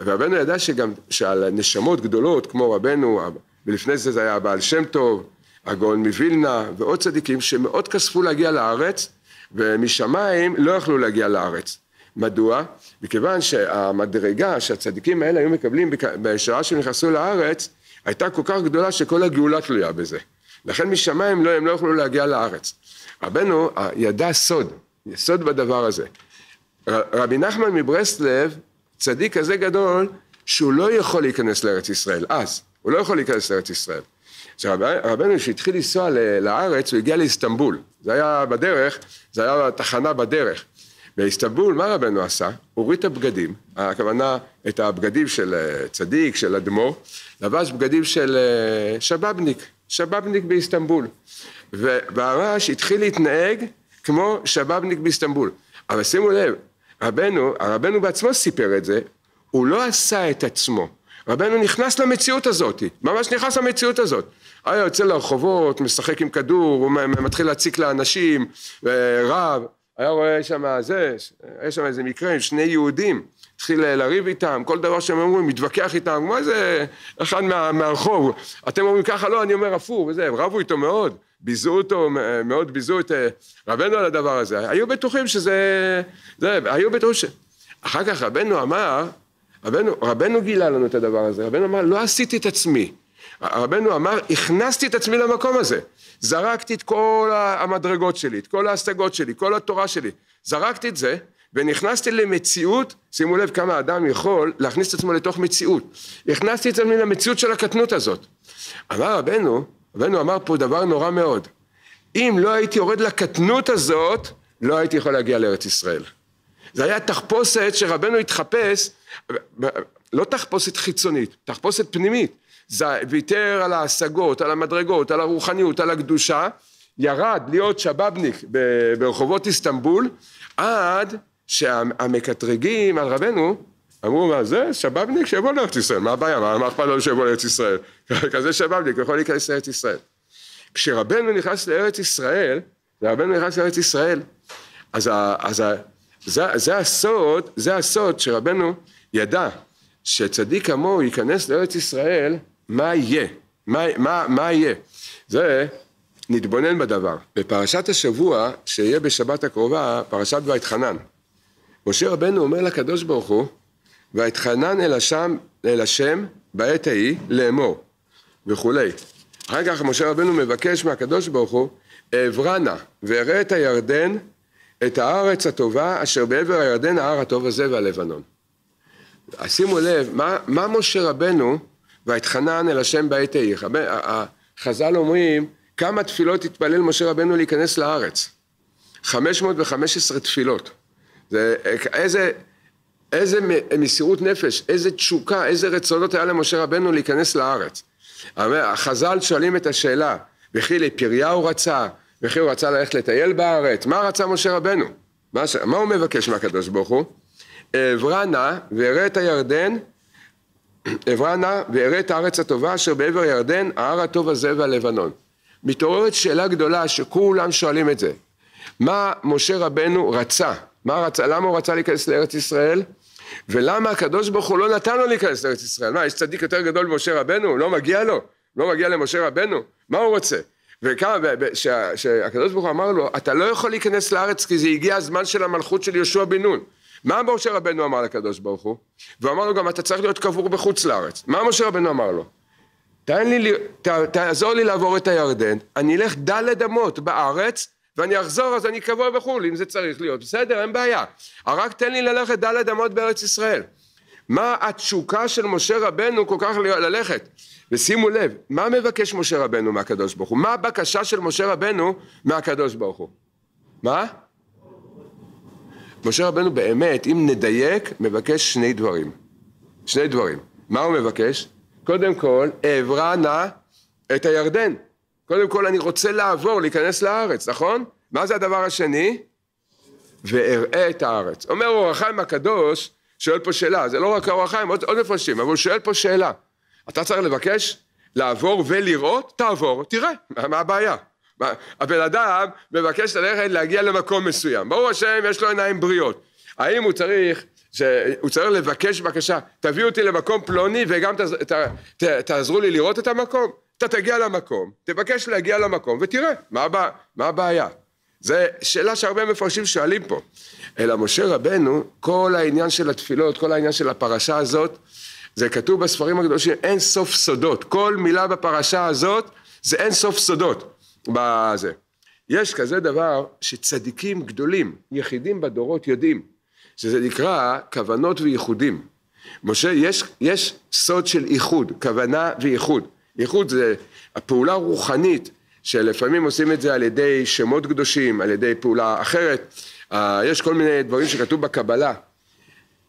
Speaker 1: ורבנו ידע שגם, שעל נשמות גדולות כמו רבנו, ולפני זה זה היה הבעל שם טוב, הגאון מווילנה ועוד צדיקים שמאוד כספו להגיע לארץ, ומשמיים לא יכלו להגיע לארץ. מדוע? מכיוון שהמדרגה שהצדיקים האלה היו מקבלים בשעה שהם נכנסו לארץ, הייתה כל כך גדולה שכל הגאולה תלויה בזה. לכן משמיים לא, הם לא יוכלו להגיע לארץ. רבנו ידע סוד, סוד בדבר הזה. ר, רבי נחמן מברסלב, צדיק כזה גדול, שהוא לא יכול להיכנס לארץ ישראל, אז, הוא לא יכול להיכנס לארץ ישראל. אז רב, רבנו כשהתחיל לנסוע לארץ, הוא הגיע לאיסטנבול, זה היה בדרך, זה היה תחנה בדרך. באיסטנבול, מה רבנו עשה? הוא הוריד את הבגדים, הכוונה, את הבגדים של אה, צדיק, של אדמו"ר, לבש בגדים של אה, שבאבניק, שבאבניק באיסטנבול. והרעש התחיל להתנהג כמו שבאבניק באיסטנבול. אבל שימו לב, רבנו, הרבנו בעצמו סיפר את זה, הוא לא עשה את עצמו. רבנו נכנס למציאות הזאת, ממש נכנס למציאות הזאת. היה יוצא לרחובות, משחק עם כדור, הוא מתחיל להציק לאנשים, רב, היה רואה שם זה, היה שם איזה מקרה עם שני יהודים התחיל לריב איתם, כל דבר שהם אומרים, מתווכח איתם, מה זה אחד מה, מהרחוב, אתם אומרים ככה, לא, אני אומר הפוך, וזה, הם רבו איתו מאוד, ביזו אותו, מאוד ביזו את אה, רבנו על הדבר הזה, היו בטוחים שזה, זה, היו בטוחים ש... אחר כך רבנו אמר, רבנו, רבנו גילה לנו את הדבר הזה, רבנו אמר, לא עשיתי את עצמי. רבנו אמר, הכנסתי את עצמי למקום הזה. זרקתי את כל המדרגות שלי, את כל ההשגות שלי, כל התורה שלי. זרקתי את זה, ונכנסתי למציאות, שימו לב כמה אדם יכול להכניס את עצמו לתוך מציאות. הכנסתי את עצמי למציאות של הקטנות הזאת. אמר רבנו, רבנו אמר פה דבר נורא מאוד. אם לא הייתי יורד לקטנות הזאת, לא הייתי יכול להגיע לארץ ישראל. זה היה תחפושת שרבנו התחפש, לא תחפושת חיצונית, תחפושת פנימית. זה ויתר על ההשגות, על המדרגות, על הרוחניות, על הקדושה, ירד להיות שבאבניק ברחובות איסטנבול, עד שהמקטרגים על רבנו, אמרו, מה זה? שבבניק שיבוא לארץ ישראל, מה הבעיה? מה אכפת לו שיבוא לארץ ישראל? כזה שבבניק יכול להיכנס לארץ ישראל. כשרבנו נכנס לארץ ישראל, ורבנו נכנס לארץ ישראל, אז, ה, אז ה, זה, זה הסוד, זה הסוד שרבנו ידע שצדיק כמוהו ייכנס לארץ ישראל, מה יהיה? מה, מה, מה יהיה? זה, נתבונן בדבר. בפרשת השבוע, שיהיה בשבת הקרובה, פרשת בית חנן. משה רבנו אומר לקדוש ברוך הוא, ואתחנן אל, השם, אל השם בעת ההיא לאמור, וכולי. אחר כך משה רבנו מבקש מהקדוש ברוך הוא, אעברה נא ואראה את הירדן, את הארץ הטובה אשר בעבר הירדן ההר הטוב הזה והלבנון. אז שימו לב, מה, מה משה רבנו ואתחנן אל השם בעת ההיא? חז"ל אומרים, כמה תפילות התפלל משה רבנו להיכנס לארץ? 515 תפילות. זה, איזה, איזה מסירות נפש, איזה תשוקה, איזה רצונות היה למשה רבנו להיכנס לארץ. החז"ל שואלים את השאלה, וכי לפריה הוא רצה, וכי הוא רצה ללכת לטייל בארץ, מה רצה משה רבנו? מה, מה הוא מבקש מהקדוש ברוך הוא? אעברה נא ואראה את הירדן, אעברה נא ואראה את הארץ הטובה אשר בעבר הירדן, ההר הטוב הזה והלבנון. מתעוררת שאלה גדולה שכולם שואלים את זה, מה משה רבנו רצה? מה רצה, למה הוא רצה להיכנס לארץ ישראל? ולמה הקדוש ברוך הוא לא נתן לו להיכנס לארץ ישראל? מה, יש צדיק יותר גדול ממשה רבנו? לא מגיע לו? לא מגיע למשה רבנו? מה הוא רוצה? וכשהקדוש ברוך הוא אמר לו, אתה לא יכול להיכנס לארץ כי זה הגיע הזמן של המלכות של יהושע בן נון. מה משה רבנו אמר לקדוש ברוך הוא? והוא אמר לו גם, אתה צריך להיות קבור בחוץ לארץ. מה משה רבנו אמר לו? תן לי, ת, תעזור לי לעבור את הירדן, אני אלך דלת אמות בארץ, ואני אחזור אז אני קבוע בחו"ל, אם זה צריך להיות. בסדר, אין בעיה. אה, רק תן לי ללכת ד' אמות בארץ ישראל. מה התשוקה של משה רבנו כל כך ללכת? ושימו לב, מה מבקש משה רבנו מהקדוש ברוך הוא? מה הבקשה של משה רבנו מהקדוש ברוך הוא? מה? משה רבנו באמת, אם נדייק, מבקש שני דברים. שני דברים. מה הוא מבקש? קודם כל, העברה נא את הירדן. קודם כל אני רוצה לעבור, להיכנס לארץ, נכון? מה זה הדבר השני? ואראה את הארץ. אומר אור החיים הקדוש, שואל פה שאלה, זה לא רק אור החיים, עוד, עוד מפרשים, אבל הוא שואל פה שאלה. אתה צריך לבקש לעבור ולראות? תעבור, תראה, מה, מה הבעיה? מה, הבן אדם מבקש ללכת להגיע למקום מסוים. ברור השם, יש לו עיניים בריאות. האם הוא צריך, ש... הוא צריך לבקש בקשה, תביאו אותי למקום פלוני וגם ת, ת, ת, תעזרו לי לראות את המקום? אתה תגיע למקום, תבקש להגיע למקום ותראה מה, הבע... מה הבעיה. זו שאלה שהרבה מפרשים שואלים פה. אלא משה רבנו, כל העניין של התפילות, כל העניין של הפרשה הזאת, זה כתוב בספרים הקדושים אין סוף סודות. כל מילה בפרשה הזאת זה אין סוף סודות. בזה. יש כזה דבר שצדיקים גדולים, יחידים בדורות יודעים, שזה נקרא כוונות וייחודים. משה, יש, יש סוד של איחוד, כוונה וייחוד. ייחוד זה הפעולה הרוחנית שלפעמים עושים את זה על ידי שמות קדושים, על ידי פעולה אחרת. אה, יש כל מיני דברים שכתוב בקבלה.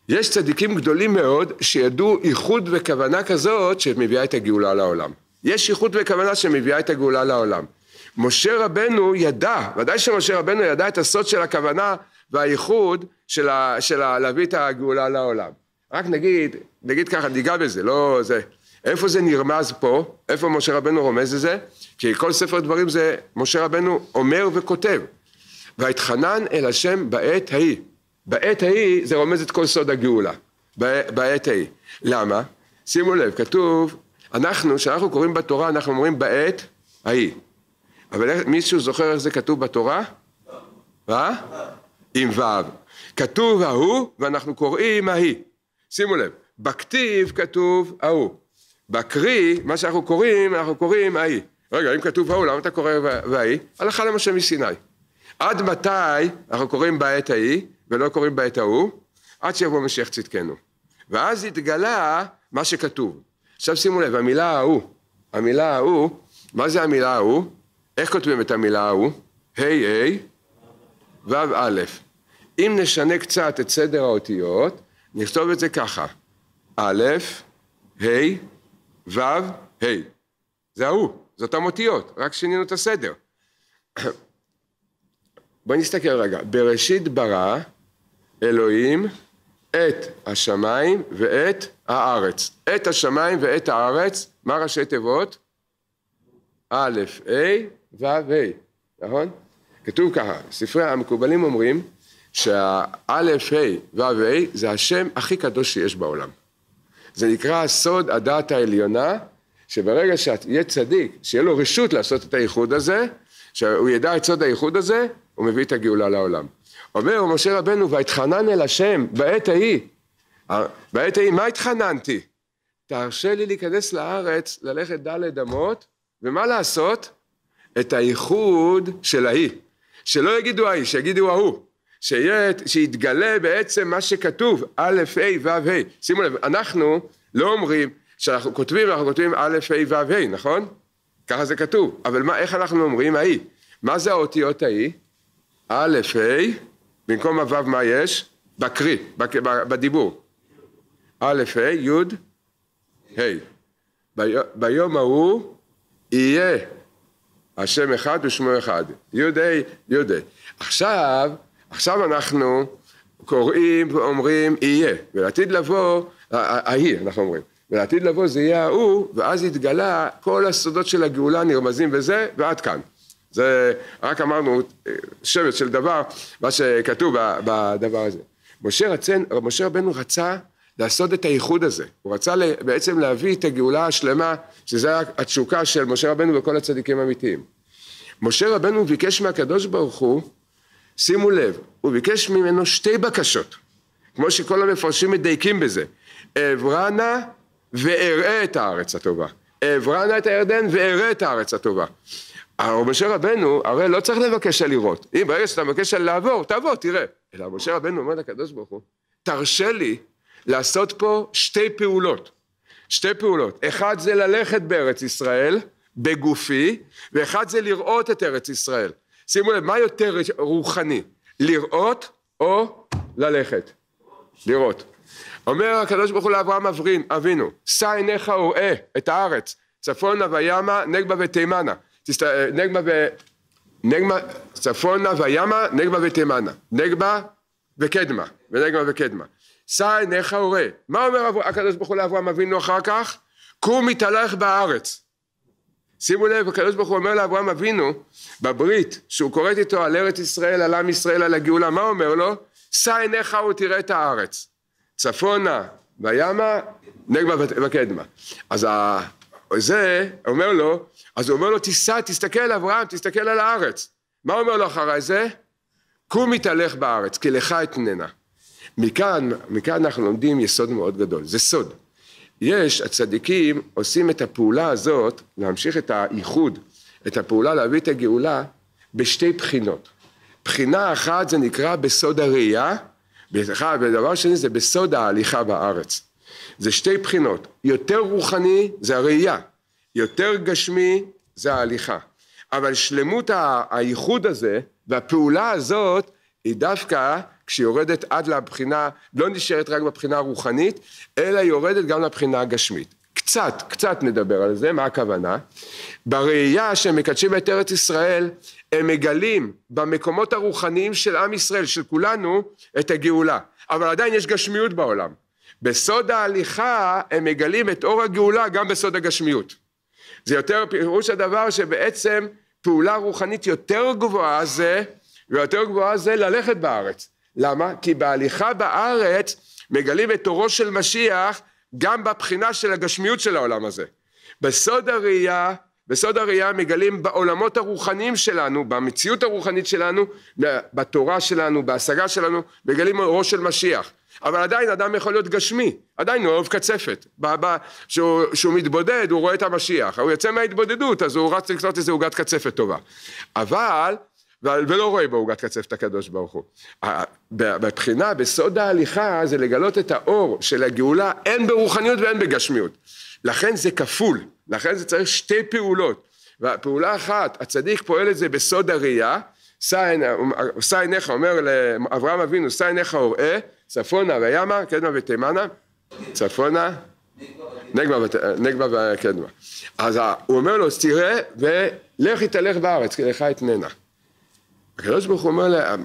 Speaker 1: יש צדיקים גדולים מאוד שידעו ייחוד וכוונה כזאת שמביאה את הגאולה לעולם. יש ייחוד וכוונה שמביאה את הגאולה לעולם. משה רבנו ידע, ודאי שמשה רבנו ידע את הסוד של הכוונה והייחוד של, ה, של ה, להביא את הגאולה לעולם. רק נגיד, נגיד ככה, ניגע בזה, לא זה. איפה זה נרמז פה? איפה משה רבנו רומז לזה? כי כל ספר דברים זה משה רבנו אומר וכותב. ואתחנן אל השם בעת ההיא. בעת ההיא זה רומז את כל סוד הגאולה. בעת ההיא. למה? שימו לב, כתוב, אנחנו, כשאנחנו קוראים בתורה, אנחנו אומרים בעת ההיא. אבל מישהו זוכר איך זה כתוב בתורה? מה? אה? עם ו'. כתוב ההוא, ואנחנו קוראים ההיא. שימו לב, בכתיב כתוב ההוא. בקרי, מה שאנחנו קוראים, אנחנו קוראים ההיא. רגע, אם כתוב ההוא, למה אתה קורא וההיא? הלכה למשה מסיני. עד מתי אנחנו קוראים בעת ההיא ולא קוראים בעת ההוא? עד שיבוא משיח צדקנו. ואז התגלה מה שכתוב. עכשיו שימו לב, המילה ההוא, המילה ההוא, מה זה המילה ההוא? איך כותבים את המילה ההוא? ה' ה' ו' א'. אם נשנה קצת את סדר האותיות, נכתוב את זה ככה, א', ה', ו', ה'. זה ההוא, זה אותם אותיות, רק שינינו את הסדר. בוא נסתכל רגע. בראשית ברא אלוהים את השמיים ואת הארץ. את השמיים ואת הארץ, מה ראשי תיבות? א', ה', ו', ה', נכון? כתוב ככה, ספרי המקובלים אומרים שהא', ה', ו', ה', זה השם הכי קדוש שיש בעולם. זה נקרא סוד הדעת העליונה, שברגע שיהיה צדיק, שיהיה לו רשות לעשות את הייחוד הזה, שהוא ידע את סוד הייחוד הזה, הוא מביא את הגאולה לעולם. אומר משה רבנו, ואתחנן אל השם בעת ההיא, בעת ההיא, מה התחננתי? תרשה לי להיכנס לארץ, ללכת ד' אמות, ומה לעשות? את הייחוד של ההיא. שלא יגידו ההיא, שיגידו ההוא. שיהיה, שיתגלה בעצם מה שכתוב, א', ה', ו', ה'. שימו לב, אנחנו לא אומרים שאנחנו כותבים, אנחנו כותבים א', ה', ו', ה', נכון? ככה זה כתוב, אבל מה, איך אנחנו אומרים ה'? מה זה האותיות ה'? א', ה', במקום הו' מה יש? בקרי, בק, בדיבור. א', ה', י', ה'. ביום, ביום ההוא יהיה השם אחד ושמו אחד. י', ה', י', ה'. עכשיו עכשיו אנחנו קוראים ואומרים יהיה, ולעתיד לבוא, ההיא אנחנו אומרים, ולעתיד לבוא זה יהיה ההוא, ואז התגלה כל הסודות של הגאולה נרמזים בזה, ועד כאן. זה רק אמרנו שבט של דבר, מה שכתוב בדבר הזה. משה, רצן, משה רבנו רצה לעשות את הייחוד הזה, הוא רצה בעצם להביא את הגאולה השלמה, שזו התשוקה של משה רבנו וכל הצדיקים האמיתיים. משה רבנו ביקש מהקדוש ברוך הוא שימו לב, הוא ביקש ממנו שתי בקשות, כמו שכל המפרשים מדייקים בזה. אעברה נא ואראה את הארץ הטובה. אעברה נא את הירדן ואראה את הארץ הטובה. אבל משה רבנו, הרי לא צריך לבקש על לראות. אם ברגע שאתה מבקש על לעבור, תעבור, תראה. אלא משה רבנו אומר לקדוש ברוך הוא, תרשה לי לעשות פה שתי פעולות. שתי פעולות. אחד זה ללכת בארץ ישראל, בגופי, ואחד זה לראות את ארץ ישראל. שימו לב, מה יותר רוחני, לראות או ללכת? לראות. אומר הקדוש ברוך הוא לאברהם אברין, אבינו, שא עיניך וראה את הארץ, צפונה וימה, נגבה ותימנה. תסת... אה, נגבה ו... נגמה, צפונה וימה, נגבה ותימנה. נגבה וקדמה, ונגבה וקדמה. שא עיניך וראה. מה אומר הקדוש ברוך הוא לאברהם אבינו אחר כך? קום מתהלך בארץ. שימו לב, הקדוש ברוך הוא אומר לאברהם אבינו, בברית, שהוא כורת איתו על ארץ ישראל, על עם ישראל, על הגאולה, מה אומר לו? שא עיניך ותראה את הארץ. צפונה וימה, נגבה וקדמה. אז ה... זה אומר לו, אז הוא אומר לו, תיסע, תסתכל אברהם, תסתכל על הארץ. מה אומר לו אחרי זה? קום מתהלך בארץ, כי לך אתננה. מכאן, מכאן אנחנו לומדים יסוד מאוד גדול, זה סוד. יש, הצדיקים עושים את הפעולה הזאת, להמשיך את הייחוד, את הפעולה להביא את הגאולה, בשתי בחינות. בחינה אחת זה נקרא בסוד הראייה, ודבר שני זה בסוד ההליכה בארץ. זה שתי בחינות, יותר רוחני זה הראייה, יותר גשמי זה ההליכה. אבל שלמות הייחוד הזה והפעולה הזאת היא דווקא יורדת עד לבחינה, לא נשארת רק בבחינה הרוחנית, אלא יורדת גם לבחינה הגשמית. קצת, קצת נדבר על זה, מה הכוונה? בראייה שהם מקדשים את ארץ ישראל, הם מגלים במקומות הרוחניים של עם ישראל, של כולנו, את הגאולה. אבל עדיין יש גשמיות בעולם. בסוד ההליכה הם מגלים את אור הגאולה גם בסוד הגשמיות. זה יותר פירוש הדבר שבעצם פעולה רוחנית יותר גבוהה זה ויותר גבוהה זה ללכת בארץ. למה? כי בהליכה בארץ מגלים את אורו של משיח גם בבחינה של הגשמיות של העולם הזה. בסוד הראייה, בסוד הראייה מגלים בעולמות הרוחניים שלנו, במציאות הרוחנית שלנו, בתורה שלנו, בהשגה שלנו, מגלים אורו של משיח. אבל עדיין אדם יכול להיות גשמי, עדיין הוא אוהב קצפת. כשהוא מתבודד הוא רואה את המשיח, הוא יוצא מההתבודדות אז הוא רץ לקנות איזה עוגת קצפת טובה. אבל ולא רואה בעוגת קצף את הקדוש ברוך הוא. בבחינה, בסוד ההליכה, זה לגלות את האור של הגאולה, הן ברוחניות והן בגשמיות. לכן זה כפול, לכן זה צריך שתי פעולות. והפעולה אחת, הצדיק פועל את זה בסוד הראייה, שא עיניך, אומר לאברהם אבינו, שא עיניך וראה, צפונה וימה, קדמה ותימנה, צפונה, נגבה, נגבה וקדמה. אז הוא אומר לו, תראה, ולך תלך בארץ, כי לך אתננה. הקדוש ברוך הוא אומר, לה,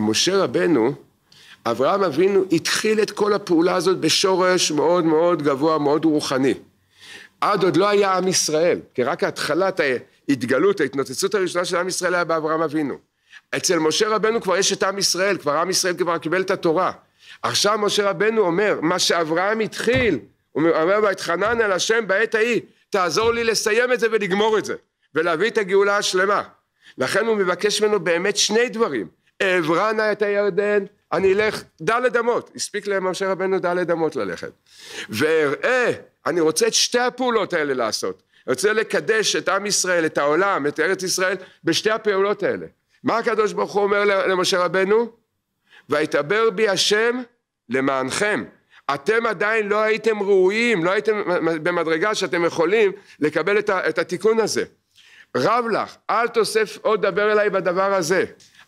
Speaker 1: משה רבנו, אברהם אבינו התחיל את כל הפעולה הזאת בשורש מאוד מאוד גבוה, מאוד רוחני. עד עוד לא היה עם ישראל, כי רק התחלת ההתגלות, ההתנוצצות הראשונה של עם ישראל היה באברהם אבינו. אצל משה רבנו כבר יש את עם ישראל, כבר עם ישראל כבר קיבל את התורה. עכשיו משה רבנו אומר, מה שאברהם התחיל, הוא אומר, והתחנן אל השם בעת ההיא, תעזור לי לסיים את זה ולגמור את זה, ולהביא את הגאולה השלמה. לכן הוא מבקש ממנו באמת שני דברים, אעברה נא את הירדן, אני אלך דלת אמות, הספיק להם משה רבנו דלת אמות ללכת, ואראה, אני רוצה את שתי הפעולות האלה לעשות, אני רוצה לקדש את עם ישראל, את העולם, את ארץ ישראל, בשתי הפעולות האלה. מה הקדוש ברוך הוא אומר למשה רבנו? ויתבר בי השם למענכם. אתם עדיין לא הייתם ראויים, לא הייתם במדרגה שאתם יכולים לקבל את התיקון הזה. רב לך, אל תוסף עוד דבר אליי בדבר הזה.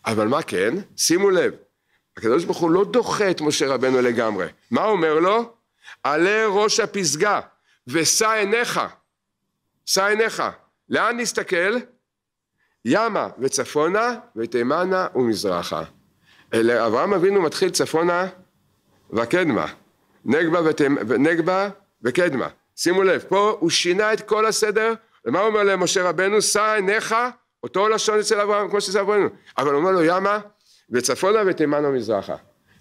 Speaker 1: אבל מה כן? שימו לב, הקדוש ברוך הוא לא דוחה את משה רבנו לגמרי. מה אומר לו? עלה ראש הפסגה ושא עיניך, שא עיניך. לאן נסתכל? ימה וצפונה ותימנה ומזרחה. אלה, אברהם אבינו מתחיל צפונה וקדמה, נגבה, ותימ... נגבה וקדמה. שימו לב, פה הוא שינה את כל הסדר, ומה הוא אומר למשה רבנו? שא עיניך, אותו לשון אצל אברהם כמו שזה אברהם, אבל הוא אומר לו ימה וצפונה ותימנו מזרחה.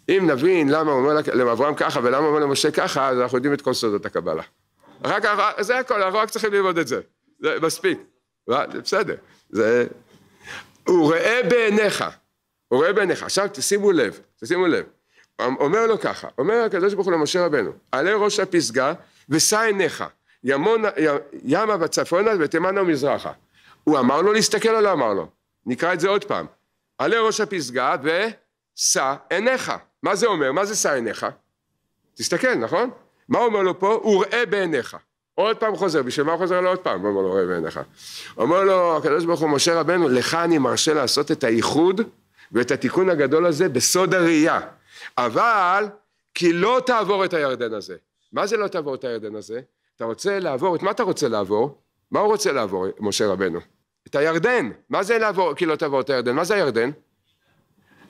Speaker 1: אם נבין למה הוא אומר לאברהם ככה ולמה הוא אומר למשה ככה, אז אנחנו יודעים את כל סודות הקבלה. אחר כך, זה הכל, אנחנו רק צריכים ללמוד את זה. זה מספיק. בסדר. זה... הוא ראה בעיניך. הוא רואה בעיניך. עכשיו תשימו לב, תשימו לב. אומר לו ככה, אומר הקדוש ברוך הוא למשה רבנו, עלה ראש הפסגה ושא עיניך. ימונה, ימה וצפונה ותימנה ומזרחה. הוא אמר לו להסתכל או לא אמר לו? נקרא את זה עוד פעם. עלה ראש הפסגה ושא עיניך. מה זה אומר? מה זה שא עיניך? תסתכל, נכון? מה הוא אומר לו פה? הוא ראה בעיניך. עוד פעם חוזר, בשביל מה הוא חוזר לו עוד פעם? הוא אומר לו, ראה בעיניך. אומר לו הקדוש ברוך הוא, משה רבנו, לך אני מרשה לעשות את הייחוד ואת התיקון הגדול הזה בסוד הראייה. אבל, כי לא תעבור את הירדן הזה. מה זה לא תעבור את הירדן הזה? אתה רוצה לעבור, את מה אתה רוצה לעבור? מה הוא רוצה לעבור, משה רבנו? את הירדן. מה זה לעבור, כי כאילו, לא תעבור את הירדן? מה זה הירדן?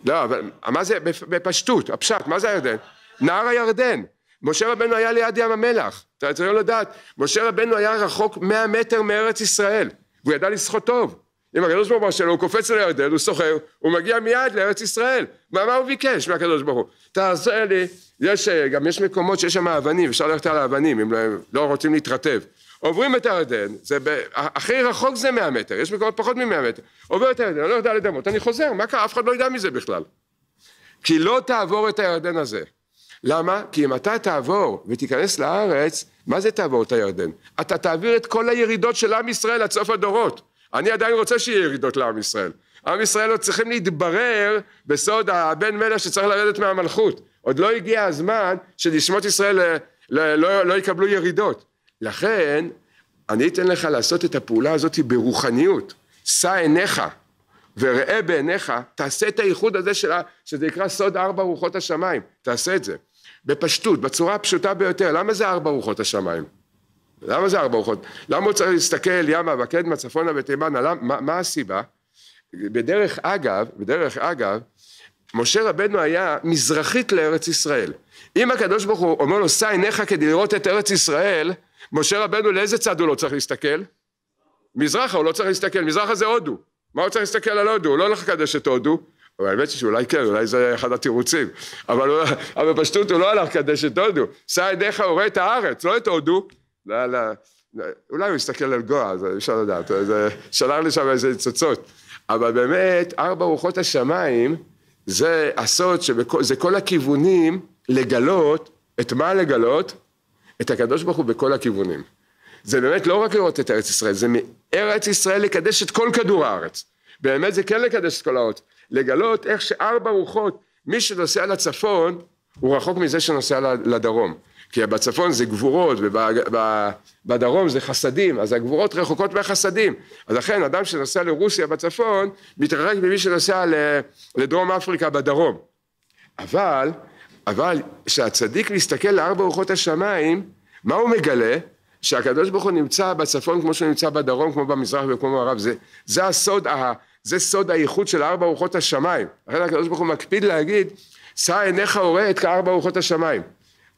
Speaker 1: לא, אבל מה זה, בפשטות, הפשט, מה זה הירדן? נהר הירדן. משה רבנו היה ליד ים המלח, אתה צריך לדעת, משה רבנו היה רחוק 100 מטר מארץ ישראל, והוא ידע לשחות טוב. אם הקדוש ברוך הוא מרשה לו, הוא קופץ לירדן, הוא סוחר, הוא מגיע מיד לארץ ישראל. מה, מה הוא ביקש מהקדוש ברוך הוא? תעשה לי, יש, אה, גם יש מקומות שיש שם אבנים, אפשר ללכת על האבנים, אם לא, לא רוצים להתרטב. עוברים את הירדן, זה ב... הכי רחוק זה 100 מטר, יש מקומות פחות מ-100 מטר. עובר את הירדן, אני לא יודע על אני חוזר, מה קרה? אף אחד לא ידע מזה בכלל. כי לא תעבור את הירדן הזה. למה? כי אם אתה תעבור ותיכנס לארץ, מה זה תעבור את הירדן? אתה תעביר את כל הירידות של עם ישראל עד סוף הדורות. אני עדיין רוצה שיהיה ירידות לעם ישראל. עם ישראל עוד צריכים להתברר בסוד הבן מלך שצריך לרדת מהמלכות. עוד לא הגיע הזמן שנשמות ישראל אה, לא, לא, לא, יקבלו ירידות. לכן, אני אתן לך לעשות את הפעולה הזאת ברוחניות. שא עיניך וראה בעיניך, תעשה את הייחוד הזה שלה, שזה נקרא סוד ארבע רוחות השמיים. תעשה את זה. בפשטות, בצורה הפשוטה ביותר. למה זה ארבע רוחות השמיים? למה זה ארבע רוחות? למה הוא צריך להסתכל ימה וקדמה, צפונה ותימנה? למה, מה, מה הסיבה? בדרך אגב, בדרך אגב, משה רבנו היה מזרחית לארץ ישראל. אם הקדוש ברוך הוא אומר לו, שא עיניך כדי לראות את ארץ ישראל, משה רבנו לאיזה צד הוא לא צריך להסתכל? מזרחה הוא לא צריך להסתכל, מזרחה זה הודו. מה הוא צריך להסתכל על הודו? הוא לא הולך לקדש את הודו. אבל האמת שאולי כן, אולי זה אחד התירוצים. אבל, אבל בפשטות הוא לא הלך לקדש את הודו. שא עיניך הוא רואה את הארץ, לא את הודו. לא, לא, אולי הוא הסתכל על גואה, זה אי אפשר לדעת, זה שלח לי שם איזה ניצוצות. אבל באמת, ארבע רוחות השמיים, זה הסוד, שבכל, זה כל הכיוונים לגלות, את מה לגלות? את הקדוש ברוך הוא בכל הכיוונים. זה באמת לא רק לראות את ארץ ישראל, זה מארץ ישראל לקדש את כל כדור הארץ. באמת זה כן לקדש את כל הארץ. לגלות איך שארבע רוחות, מי שנוסע לצפון, הוא רחוק מזה שנוסע לדרום. כי בצפון זה גבורות ובדרום זה חסדים, אז הגבורות רחוקות מהחסדים. אז לכן אדם שנוסע לרוסיה בצפון מתרחק ממי שנוסע לדרום אפריקה בדרום. אבל, אבל כשהצדיק מסתכל לארבע רוחות השמיים, מה הוא מגלה? שהקדוש ברוך הוא נמצא בצפון כמו שהוא נמצא בדרום, כמו במזרח וכמו במערב. זה, זה הסוד, זה סוד האיחוד של ארבע רוחות השמיים. לכן הקדוש ברוך הוא מקפיד להגיד, שא עיניך וראה את כארבע רוחות השמיים.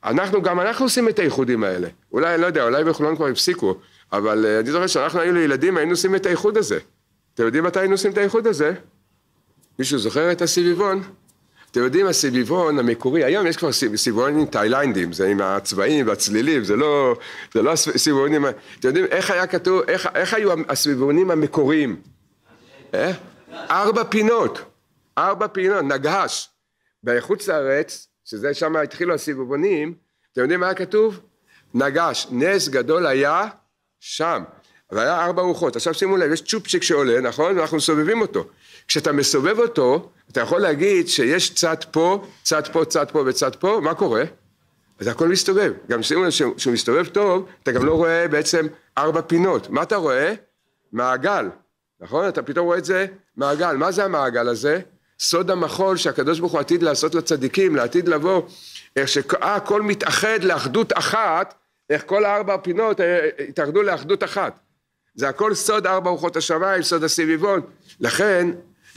Speaker 1: אנחנו גם אנחנו עושים את האיחודים האלה. אולי, אני לא יודע, אולי בחולון כבר הפסיקו, אבל uh, אני זוכר שאנחנו היינו ילדים, היינו עושים את האיחוד הזה. אתם יודעים מתי היינו עושים את האיחוד הזה? מישהו זוכר את הסביבון? אתם יודעים, הסביבון המקורי, היום יש כבר סביבונים תאילנדים, זה עם הצבעים והצלילים, זה לא, זה לא הסביבונים, אתם יודעים איך היה כתוב, איך, איך היו הסביבונים המקוריים? אה? ארבע פינות, ארבע פינות, נגש. בחוץ לארץ שזה שם התחילו הסיבובונים, אתם יודעים מה היה כתוב? נגש, נס גדול היה שם. והיה ארבע רוחות. עכשיו שימו לב, יש צ'ופצ'יק שעולה, נכון? ואנחנו מסובבים אותו. כשאתה מסובב אותו, אתה יכול להגיד שיש צד פה, צד פה, צד פה וצד פה, מה קורה? אז הכל מסתובב. גם שימו לב שהוא מסתובב טוב, אתה גם לא רואה בעצם ארבע פינות. מה אתה רואה? מעגל, נכון? אתה פתאום רואה את זה מעגל. מה זה המעגל הזה? סוד המחול שהקדוש ברוך הוא עתיד לעשות לצדיקים, לעתיד לבוא, איך שהכל מתאחד לאחדות אחת, איך כל ארבע הפינות אה, התאחדו לאחדות אחת. זה הכל סוד ארבע רוחות השמיים, סוד הסביבון. לכן,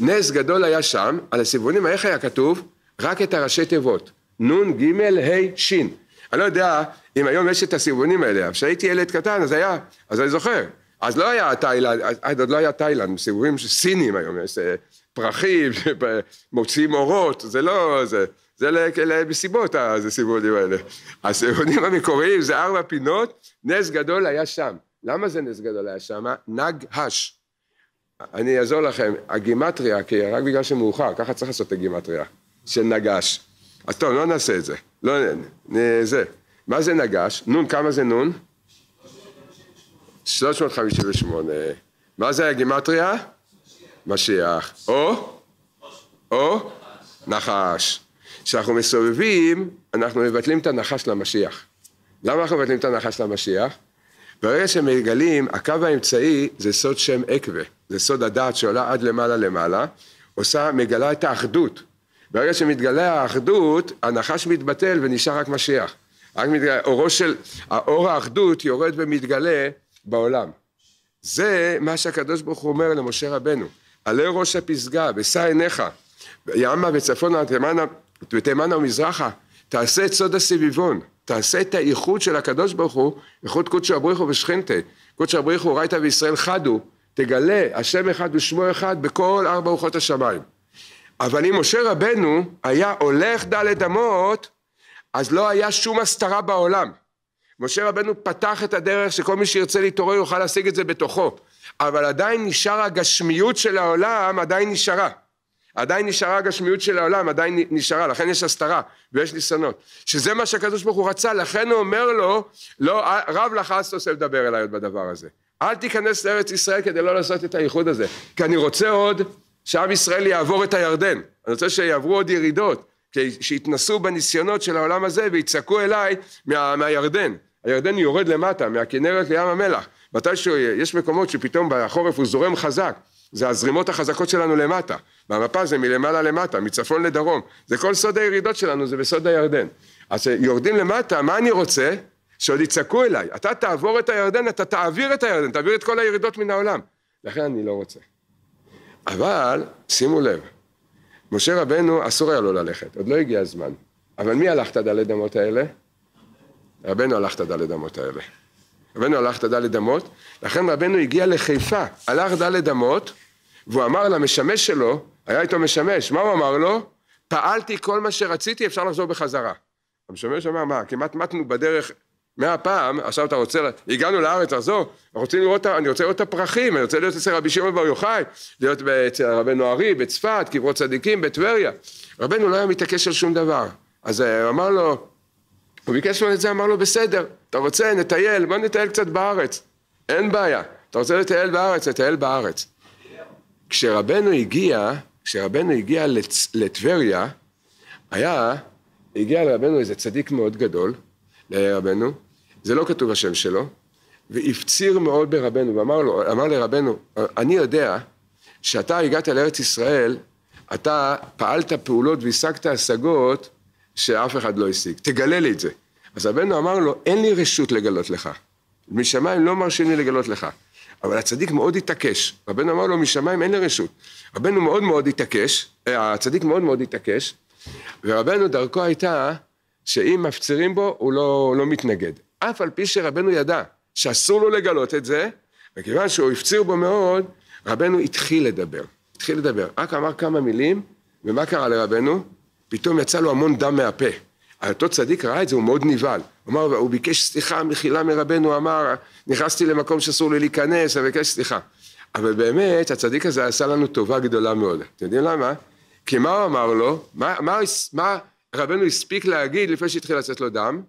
Speaker 1: נס גדול היה שם, על הסביבונים, איך היה כתוב? רק את הראשי תיבות, נון, ג', ה', ש'. אני לא יודע אם היום יש את הסביבונים האלה, אבל כשהייתי ילד קטן, אז היה, אז אני זוכר. אז לא היה תאילנד, עוד לא היה תאילנד, סיבובים סינים היום, אה, פרחים, מוציאים אורות, זה לא, זה, זה למסיבות, לא, אה, זה הסימונים האלה. הסימונים המקוריים זה ארבע פינות, נס גדול היה שם. למה זה נס גדול היה שם? נג הש. אני אעזור לכם, הגימטריה, כי רק בגלל שמאוחר, ככה צריך לעשות את הגימטריה, של נגש. אז טוב, לא נעשה את זה. לא, זה. מה זה נגש? נון, כמה זה נון? 358. מה זה הגימטריה? משיח, או, או, נחש. כשאנחנו מסובבים, אנחנו מבטלים את הנחש למשיח. למה אנחנו מבטלים את הנחש למשיח? ברגע שמגלים, הקו האמצעי זה סוד שם עקבה, זה סוד הדעת שעולה עד למעלה למעלה, עושה, מגלה את האחדות. ברגע שמתגלה האחדות, הנחש מתבטל ונשאר רק משיח. רק מתגלה, אורו של, אור האחדות יורד ומתגלה בעולם. זה מה שהקדוש ברוך הוא אומר למשה רבנו. עלה ראש הפסגה, ושא עיניך, ימה וצפונה ותימנה ותימנה ומזרחה, תעשה את סוד הסביבון, תעשה את האיחוד של הקדוש ברוך הוא, איחוד קודשו אבריחו הוא ושכינתה, קודשא בריך הוא וישראל חדו, תגלה השם אחד ושמו אחד בכל ארבע רוחות השמיים. אבל אם משה רבנו היה הולך דלת אמות, אז לא היה שום הסתרה בעולם. משה רבנו פתח את הדרך שכל מי שירצה להתעורר יוכל להשיג את זה בתוכו. אבל עדיין נשאר הגשמיות של העולם, עדיין נשארה. עדיין נשארה הגשמיות של העולם, עדיין נשארה, לכן יש הסתרה ויש ניסיונות. שזה מה שהקדוש ברוך הוא רצה, לכן הוא אומר לו, לא, אה, רב לך אז תעשה לדבר אליי עוד בדבר הזה. אל תיכנס לארץ ישראל כדי לא לעשות את הייחוד הזה, כי אני רוצה עוד שעם ישראל יעבור את הירדן. אני רוצה שיעברו עוד ירידות, שיתנסו בניסיונות של העולם הזה ויצעקו אליי מה, מהירדן. הירדן יורד למטה, מהכנרת לים המלח. מתי יש מקומות שפתאום בחורף הוא זורם חזק, זה הזרימות החזקות שלנו למטה, והמפה זה מלמעלה למטה, מצפון לדרום, זה כל סוד הירידות שלנו, זה בסוד הירדן. אז יורדים למטה, מה אני רוצה? שעוד יצעקו אליי, אתה תעבור את הירדן, אתה תעביר את הירדן, תעביר את כל הירידות מן העולם. לכן אני לא רוצה. אבל, שימו לב, משה רבנו, אסור היה לו ללכת, עוד לא הגיע הזמן. אבל מי הלך את הדלת אמות האלה? רבנו הלך את הדלת אמות האלה. רבנו הלך ד' אמות, לכן רבנו הגיע לחיפה, הלך דלת אמות, והוא אמר למשמש שלו, היה איתו משמש, מה הוא אמר לו? פעלתי כל מה שרציתי, אפשר לחזור בחזרה. המשמש אמר, מה, כמעט מתנו בדרך מאה פעם, עכשיו אתה רוצה, הגענו לארץ, לחזור, אני רוצה לראות את הפרחים, אני רוצה להיות אצל רבי שמעון בר יוחאי, להיות אצל רבנו ארי, בצפת, קברות צדיקים, בטבריה. רבנו לא היה מתעקש על שום דבר. אז אה, הוא אמר לו, הוא ביקש ממנו את זה, אמר לו, בסדר, אתה רוצה, נטייל, בוא נטייל קצת בארץ. אין בעיה. אתה רוצה לטייל בארץ, נטייל בארץ. כשרבנו הגיע, כשרבנו הגיע לצ... לטבריה, היה, הגיע לרבנו איזה צדיק מאוד גדול, לרבנו, זה לא כתוב השם שלו, והפציר מאוד ברבנו, ואמר לו, אמר לרבנו, אני יודע שאתה הגעת לארץ ישראל, אתה פעלת פעולות והשגת השגות שאף אחד לא השיג, תגלה לי את זה. אז רבנו אמר לו, אין לי רשות לגלות לך. משמיים לא מרשים לי לגלות לך. אבל הצדיק מאוד התעקש. רבנו אמר לו, משמיים אין לי רשות. רבנו מאוד מאוד התעקש, אה, הצדיק מאוד מאוד התעקש, ורבנו דרכו הייתה שאם מפצירים בו, הוא לא, לא מתנגד. אף על פי שרבנו ידע שאסור לו לגלות את זה, וכיוון שהוא הפציר בו מאוד, רבנו התחיל לדבר. התחיל לדבר. רק אמר כמה מילים, ומה קרה לרבנו? פתאום יצא לו המון דם מהפה. אותו צדיק ראה את זה, הוא מאוד נבהל. הוא אמר, הוא ביקש סליחה, מחילה מרבנו, אמר, נכנסתי למקום שאסור לי להיכנס, אני ביקש סליחה. אבל באמת, הצדיק הזה עשה לנו טובה גדולה מאוד. אתם יודעים למה? כי מה הוא אמר לו? מה, מה, מה רבנו הספיק להגיד לפני שהתחיל לצאת לו דם?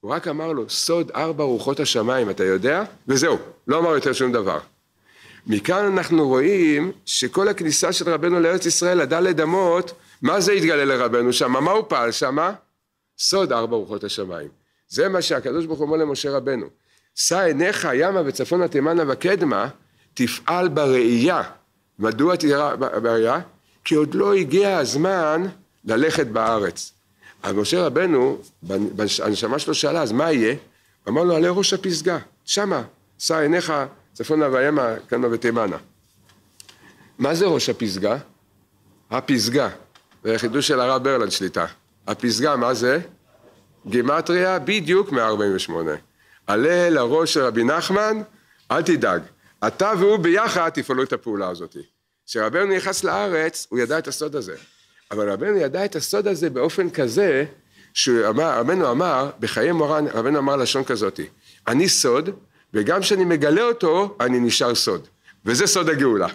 Speaker 1: הוא רק אמר לו, סוד ארבע רוחות השמיים, אתה יודע? וזהו, לא אמר יותר שום דבר. מכאן אנחנו רואים שכל הכניסה של רבנו לארץ ישראל, הדלת אמות, מה זה התגלה לרבנו שם? מה הוא פעל שם? סוד ארבע רוחות השמיים. זה מה שהקדוש ברוך הוא אומר למשה רבנו. שא עיניך ימה וצפונה תימנה וקדמה, תפעל בראייה. מדוע תראה בראייה? כי עוד לא הגיע הזמן ללכת בארץ. אז משה רבנו, הנשמה שלו שאלה, אז מה יהיה? אמר לו, עלה ראש הפסגה, שמה, שא עיניך צפונה וימה, כנא ותימנה. מה זה ראש הפסגה? הפסגה. זה חידוש של הרב ברלנד שליטה. הפסגה, מה זה? גימטריה בדיוק מ-48. עלה לראש של רבי נחמן, אל תדאג, אתה והוא ביחד תפעלו את הפעולה הזאת. כשרבנו נכנס לארץ, הוא ידע את הסוד הזה. אבל רבנו ידע את הסוד הזה באופן כזה, שרבנו אמר, בחיי מורן, רבנו אמר לשון כזאתי, אני סוד, וגם כשאני מגלה אותו, אני נשאר סוד. וזה סוד הגאולה.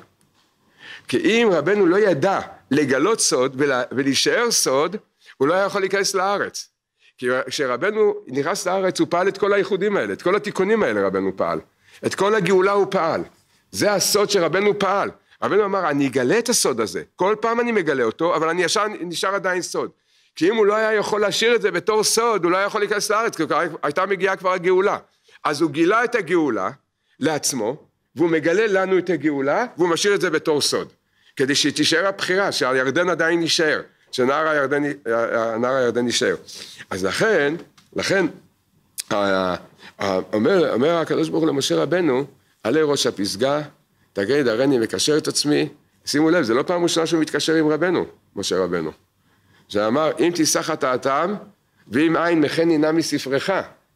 Speaker 1: כי אם רבנו לא ידע לגלות סוד ולה, ולהישאר סוד, הוא לא היה יכול להיכנס לארץ. כי כשרבנו נכנס לארץ הוא פעל את כל האיחודים האלה, את כל התיקונים האלה רבנו פעל. את כל הגאולה הוא פעל. זה הסוד שרבנו פעל. רבנו אמר, אני אגלה את הסוד הזה. כל פעם אני מגלה אותו, אבל אני ישר, נשאר עדיין סוד. כי אם הוא לא היה יכול להשאיר את זה בתור סוד, הוא לא היה יכול להיכנס לארץ, כי הייתה מגיעה כבר הגאולה. אז הוא גילה את הגאולה לעצמו, והוא מגלה לנו את הגאולה, והוא משאיר את זה בתור סוד. כדי שתישאר הבחירה, שהירדן עדיין יישאר, שנהר הירדן, אה, אה, הירדן יישאר. אז לכן, לכן, אומר, אומר הקדוש ברוך הוא למשה רבנו, עלה ראש הפסגה, תגיד הרי אני מקשר את עצמי, שימו לב, זה לא פעם ראשונה שהוא מתקשר עם רבנו, משה רבנו. שאמר, אם תיסח חטאתם, ואם אין מכן נינה מספרך.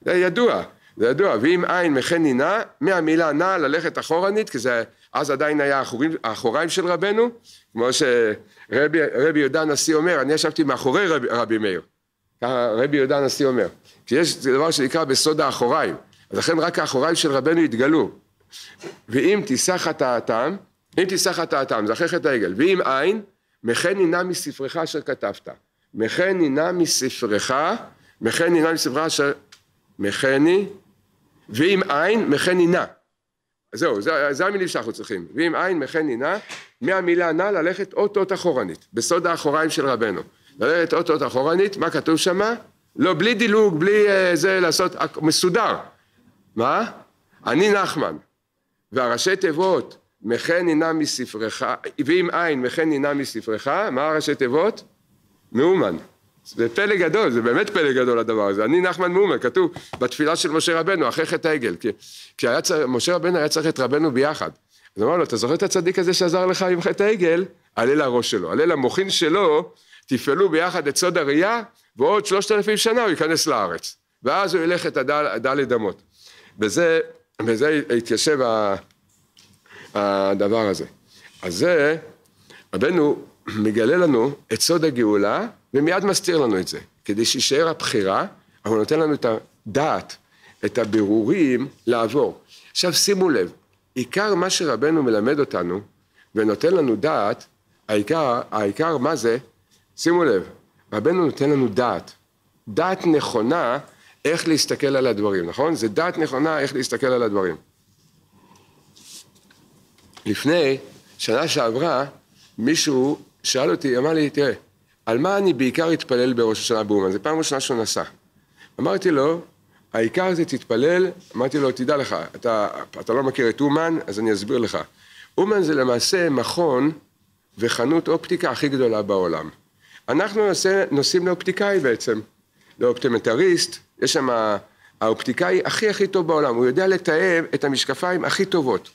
Speaker 1: זה ידוע, זה ידוע, ואם אין מכן נינה, מהמילה נע ללכת אחורנית, כי זה אז עדיין היה האחורים, האחוריים של רבנו, כמו שרבי יהודה הנשיא אומר, אני ישבתי מאחורי רב, רבי מאיר, רבי יהודה הנשיא אומר, שיש דבר שנקרא בסוד האחוריים, אז לכן רק האחוריים של רבנו התגלו, ואם תישא חטאתם, אם תישא חטאתם, זכר חטא העגל, ואם אין, מכן הנה מספרך אשר כתבת, מכן הנה מספרך, מכן הנה מספרך אשר, מכני, ואם אין, מכן הנה. אז זהו, זה, זה המילים שאנחנו צריכים. ואם עין מכן נינה, מהמילה נא ללכת אות-אות אחורנית, בסוד האחוריים של רבנו. ללכת אות-אות אחורנית, מה כתוב שם? לא, בלי דילוג, בלי אה, זה לעשות, אה, מסודר. מה? אני נחמן. והראשי תיבות, מכן נינה מספרך, ואם עין, מכן נינה מספרך, מה הראשי תיבות? מאומן. זה פלא גדול, זה באמת פלא גדול הדבר הזה. אני נחמן מאומר, כתוב בתפילה של משה רבנו, אחרי חטא העגל. כי, צר, משה רבנו היה צריך את רבנו ביחד. אז אמר לו, אתה זוכר את הצדיק הזה שעזר לך עם חטא העגל? עלה לראש שלו, עלה למוחין שלו, תפעלו ביחד את סוד הראייה, ועוד שלושת אלפים שנה הוא ייכנס לארץ. ואז הוא ילך את הדלת אמות. בזה, בזה התיישב הדבר הזה. אז זה, רבנו מגלה לנו את סוד הגאולה ומיד מסתיר לנו את זה. כדי שישאר הבחירה, אבל הוא נותן לנו את הדעת, את הבירורים לעבור. עכשיו שימו לב, עיקר מה שרבנו מלמד אותנו ונותן לנו דעת, העיקר, העיקר מה זה? שימו לב, רבנו נותן לנו דעת. דעת נכונה איך להסתכל על הדברים, נכון? זה דעת נכונה איך להסתכל על הדברים. לפני שנה שעברה מישהו שאל אותי, אמר לי, תראה, על מה אני בעיקר אתפלל בראש השנה באומן? זו פעם ראשונה שהוא נסע. אמרתי לו, העיקר זה תתפלל, אמרתי לו, תדע לך, אתה, אתה לא מכיר את אומן, אז אני אסביר לך. אומן זה למעשה מכון וחנות אופטיקה הכי גדולה בעולם. אנחנו נוסע, נוסעים לאופטיקאי בעצם, לאופטימטריסט, יש שם, האופטיקאי הכי הכי טוב בעולם, הוא יודע לתאם את המשקפיים הכי טובות.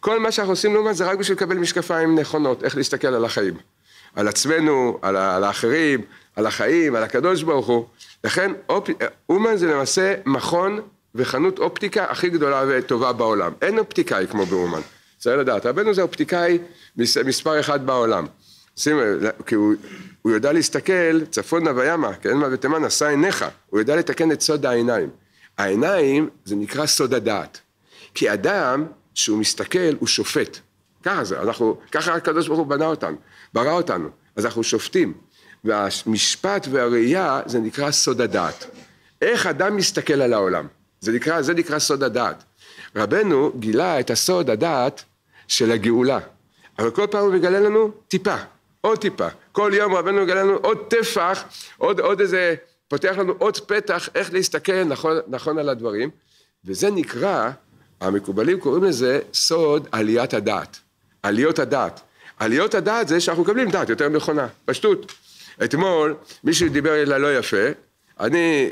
Speaker 1: כל מה שאנחנו עושים לאומן זה רק בשביל לקבל משקפיים נכונות, איך להסתכל על החיים. על עצמנו, על, על האחרים, על החיים, על הקדוש ברוך הוא. לכן אופ... אומן זה למעשה מכון וחנות אופטיקה הכי גדולה וטובה בעולם. אין אופטיקאי כמו באומן, צריך לדעת. רבנו זה אופטיקאי מס... מספר אחד בעולם. שימו, כי הוא, הוא יודע להסתכל צפונה וימה, כי אין מה ותימן, עשה עיניך. הוא יודע לתקן את סוד העיניים. העיניים זה נקרא סוד הדעת. כי אדם, שהוא מסתכל, הוא שופט. ככה זה, אנחנו, ככה הקדוש ברוך הוא בנה אותנו. ברא אותנו, אז אנחנו שופטים. והמשפט והראייה זה נקרא סוד הדעת. איך אדם מסתכל על העולם, זה נקרא, זה נקרא סוד הדעת. רבנו גילה את הסוד הדעת של הגאולה, אבל כל פעם הוא מגלה לנו טיפה, עוד טיפה. כל יום רבנו מגלה לנו עוד טפח, עוד, עוד איזה, פותח לנו עוד פתח איך להסתכל נכון, נכון על הדברים, וזה נקרא, המקובלים קוראים לזה סוד עליית הדעת, עליות הדעת. עליות הדעת זה שאנחנו מקבלים דעת יותר נכונה, פשטות. אתמול מישהו דיבר אליי לא יפה, אני,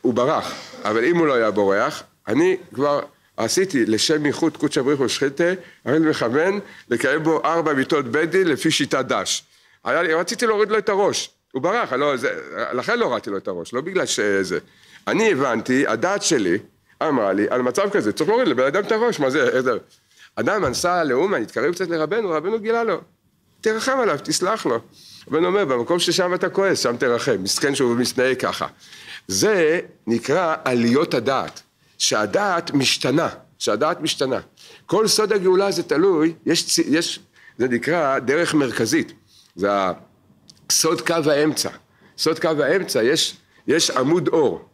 Speaker 1: הוא ברח, אבל אם הוא לא היה בורח, אני כבר עשיתי לשם ייחוד קודשא בריך ושחיתה, הרי מכוון לקיים בו ארבע מיטות בית דין לפי שיטת דש. היה לי, רציתי להוריד לו את הראש, הוא ברח, לא, זה, לכן לא הורדתי לו את הראש, לא בגלל שזה. אני הבנתי, הדעת שלי אמרה לי, על מצב כזה, צריך להוריד לבן אדם את הראש, מה זה, איזה... אדם עשה לאומה, התקרב קצת לרבנו, רבנו גילה לו. תרחם עליו, תסלח לו. רבנו אומר, במקום ששם אתה כועס, שם תרחם. מסכן שהוא מתנהג ככה. זה נקרא עליות הדעת. שהדעת משתנה. שהדעת משתנה. כל סוד הגאולה זה תלוי, יש, יש, זה נקרא דרך מרכזית. זה סוד קו האמצע. סוד קו האמצע, יש, יש עמוד אור.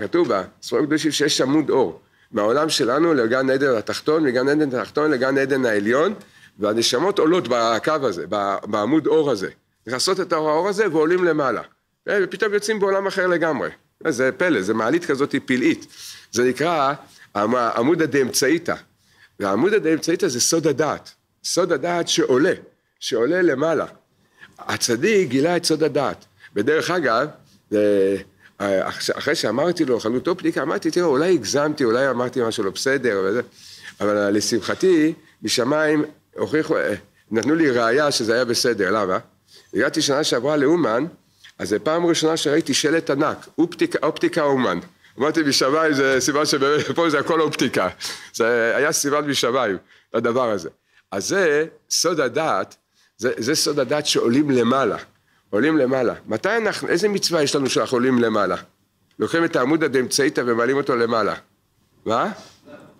Speaker 1: כתוב בספרים הקדושים שיש עמוד אור. מהעולם שלנו לגן עדן התחתון, מגן עדן התחתון לגן עדן העליון, והנשמות עולות בקו הזה, בעמוד אור הזה, נכנסות את האור הזה ועולים למעלה, אה, ופתאום יוצאים בעולם אחר לגמרי. אה, זה פלא, זה מעלית כזאת פלאית. זה נקרא עמוד הדאמצעיתא. והעמוד הדאמצעיתא זה סוד הדעת. סוד הדעת שעולה, שעולה למעלה. הצדיק גילה את סוד הדעת. ודרך אגב, אה, אה, אחרי שאמרתי לו חנות אופטיקה, אמרתי, תראה, אולי הגזמתי, אולי אמרתי משהו לא בסדר, וזה, אבל לשמחתי, משמיים הוכיחו, אה, נתנו לי ראייה שזה היה בסדר, למה? הגעתי שנה שעברה לאומן, אז זו פעם ראשונה שראיתי שלט ענק, אופטיקה, אופטיקה אומן. אמרתי משמיים, זה סיבה שבאמת פה זה הכל אופטיקה. זה היה סיבת משמיים, הדבר הזה. אז זה סוד הדעת, זה, זה סוד הדעת שעולים למעלה. עולים למעלה. מתי אנחנו, איזה מצווה יש לנו שאנחנו עולים למעלה? לוקחים את העמוד הדמצאיתא ומעלים אותו למעלה. מה?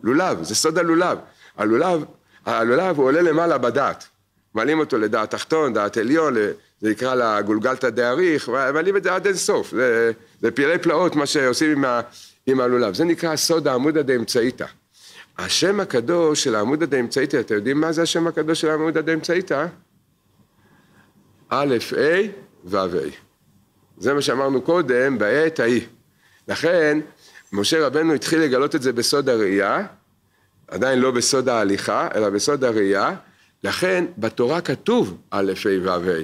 Speaker 1: לולב, זה סוד הלולב. הלולב, הלולב הוא עולה למעלה בדעת. מעלים אותו לדעת תחתון, דעת עליון, זה נקרא לה גולגלתא דאריך, מעלים את זה עד אין סוף. זה, זה פעילי פלאות מה שעושים עם, ה, עם הלולב. זה נקרא סוד העמוד הדמצאיתא. השם הקדוש של העמוד הדמצאיתא, אתם יודעים מה זה השם הקדוש של העמוד הדמצאיתא? א', א', ו', A. זה מה שאמרנו קודם, בעת ההיא. לכן, משה רבנו התחיל לגלות את זה בסוד הראייה, עדיין לא בסוד ההליכה, אלא בסוד הראייה, לכן בתורה כתוב א', ה' ו', ה',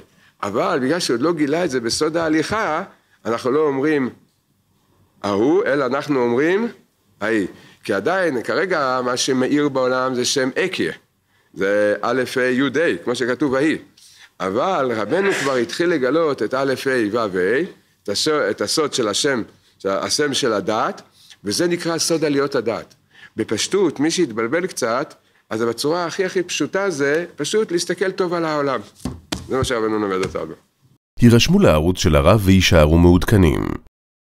Speaker 1: אבל בגלל שעוד לא גילה את זה בסוד ההליכה, אנחנו לא אומרים ההוא, אלא אנחנו אומרים ההיא. כי עדיין, כרגע מה שמאיר בעולם זה שם אקיה, זה א', ה', י', ה', כמו שכתוב ההיא. אבל רבנו כבר התחיל לגלות את א', ה', ו', ה', את הסוד של השם, השם של הדת, וזה נקרא סוד עליות הדת. בפשטות, מי שהתבלבל קצת, אז בצורה הכי הכי פשוטה זה פשוט להסתכל טוב על העולם. זה מה שרבנו נומד אותנו. הירשמו לערוץ של הרב ויישארו מעודכנים.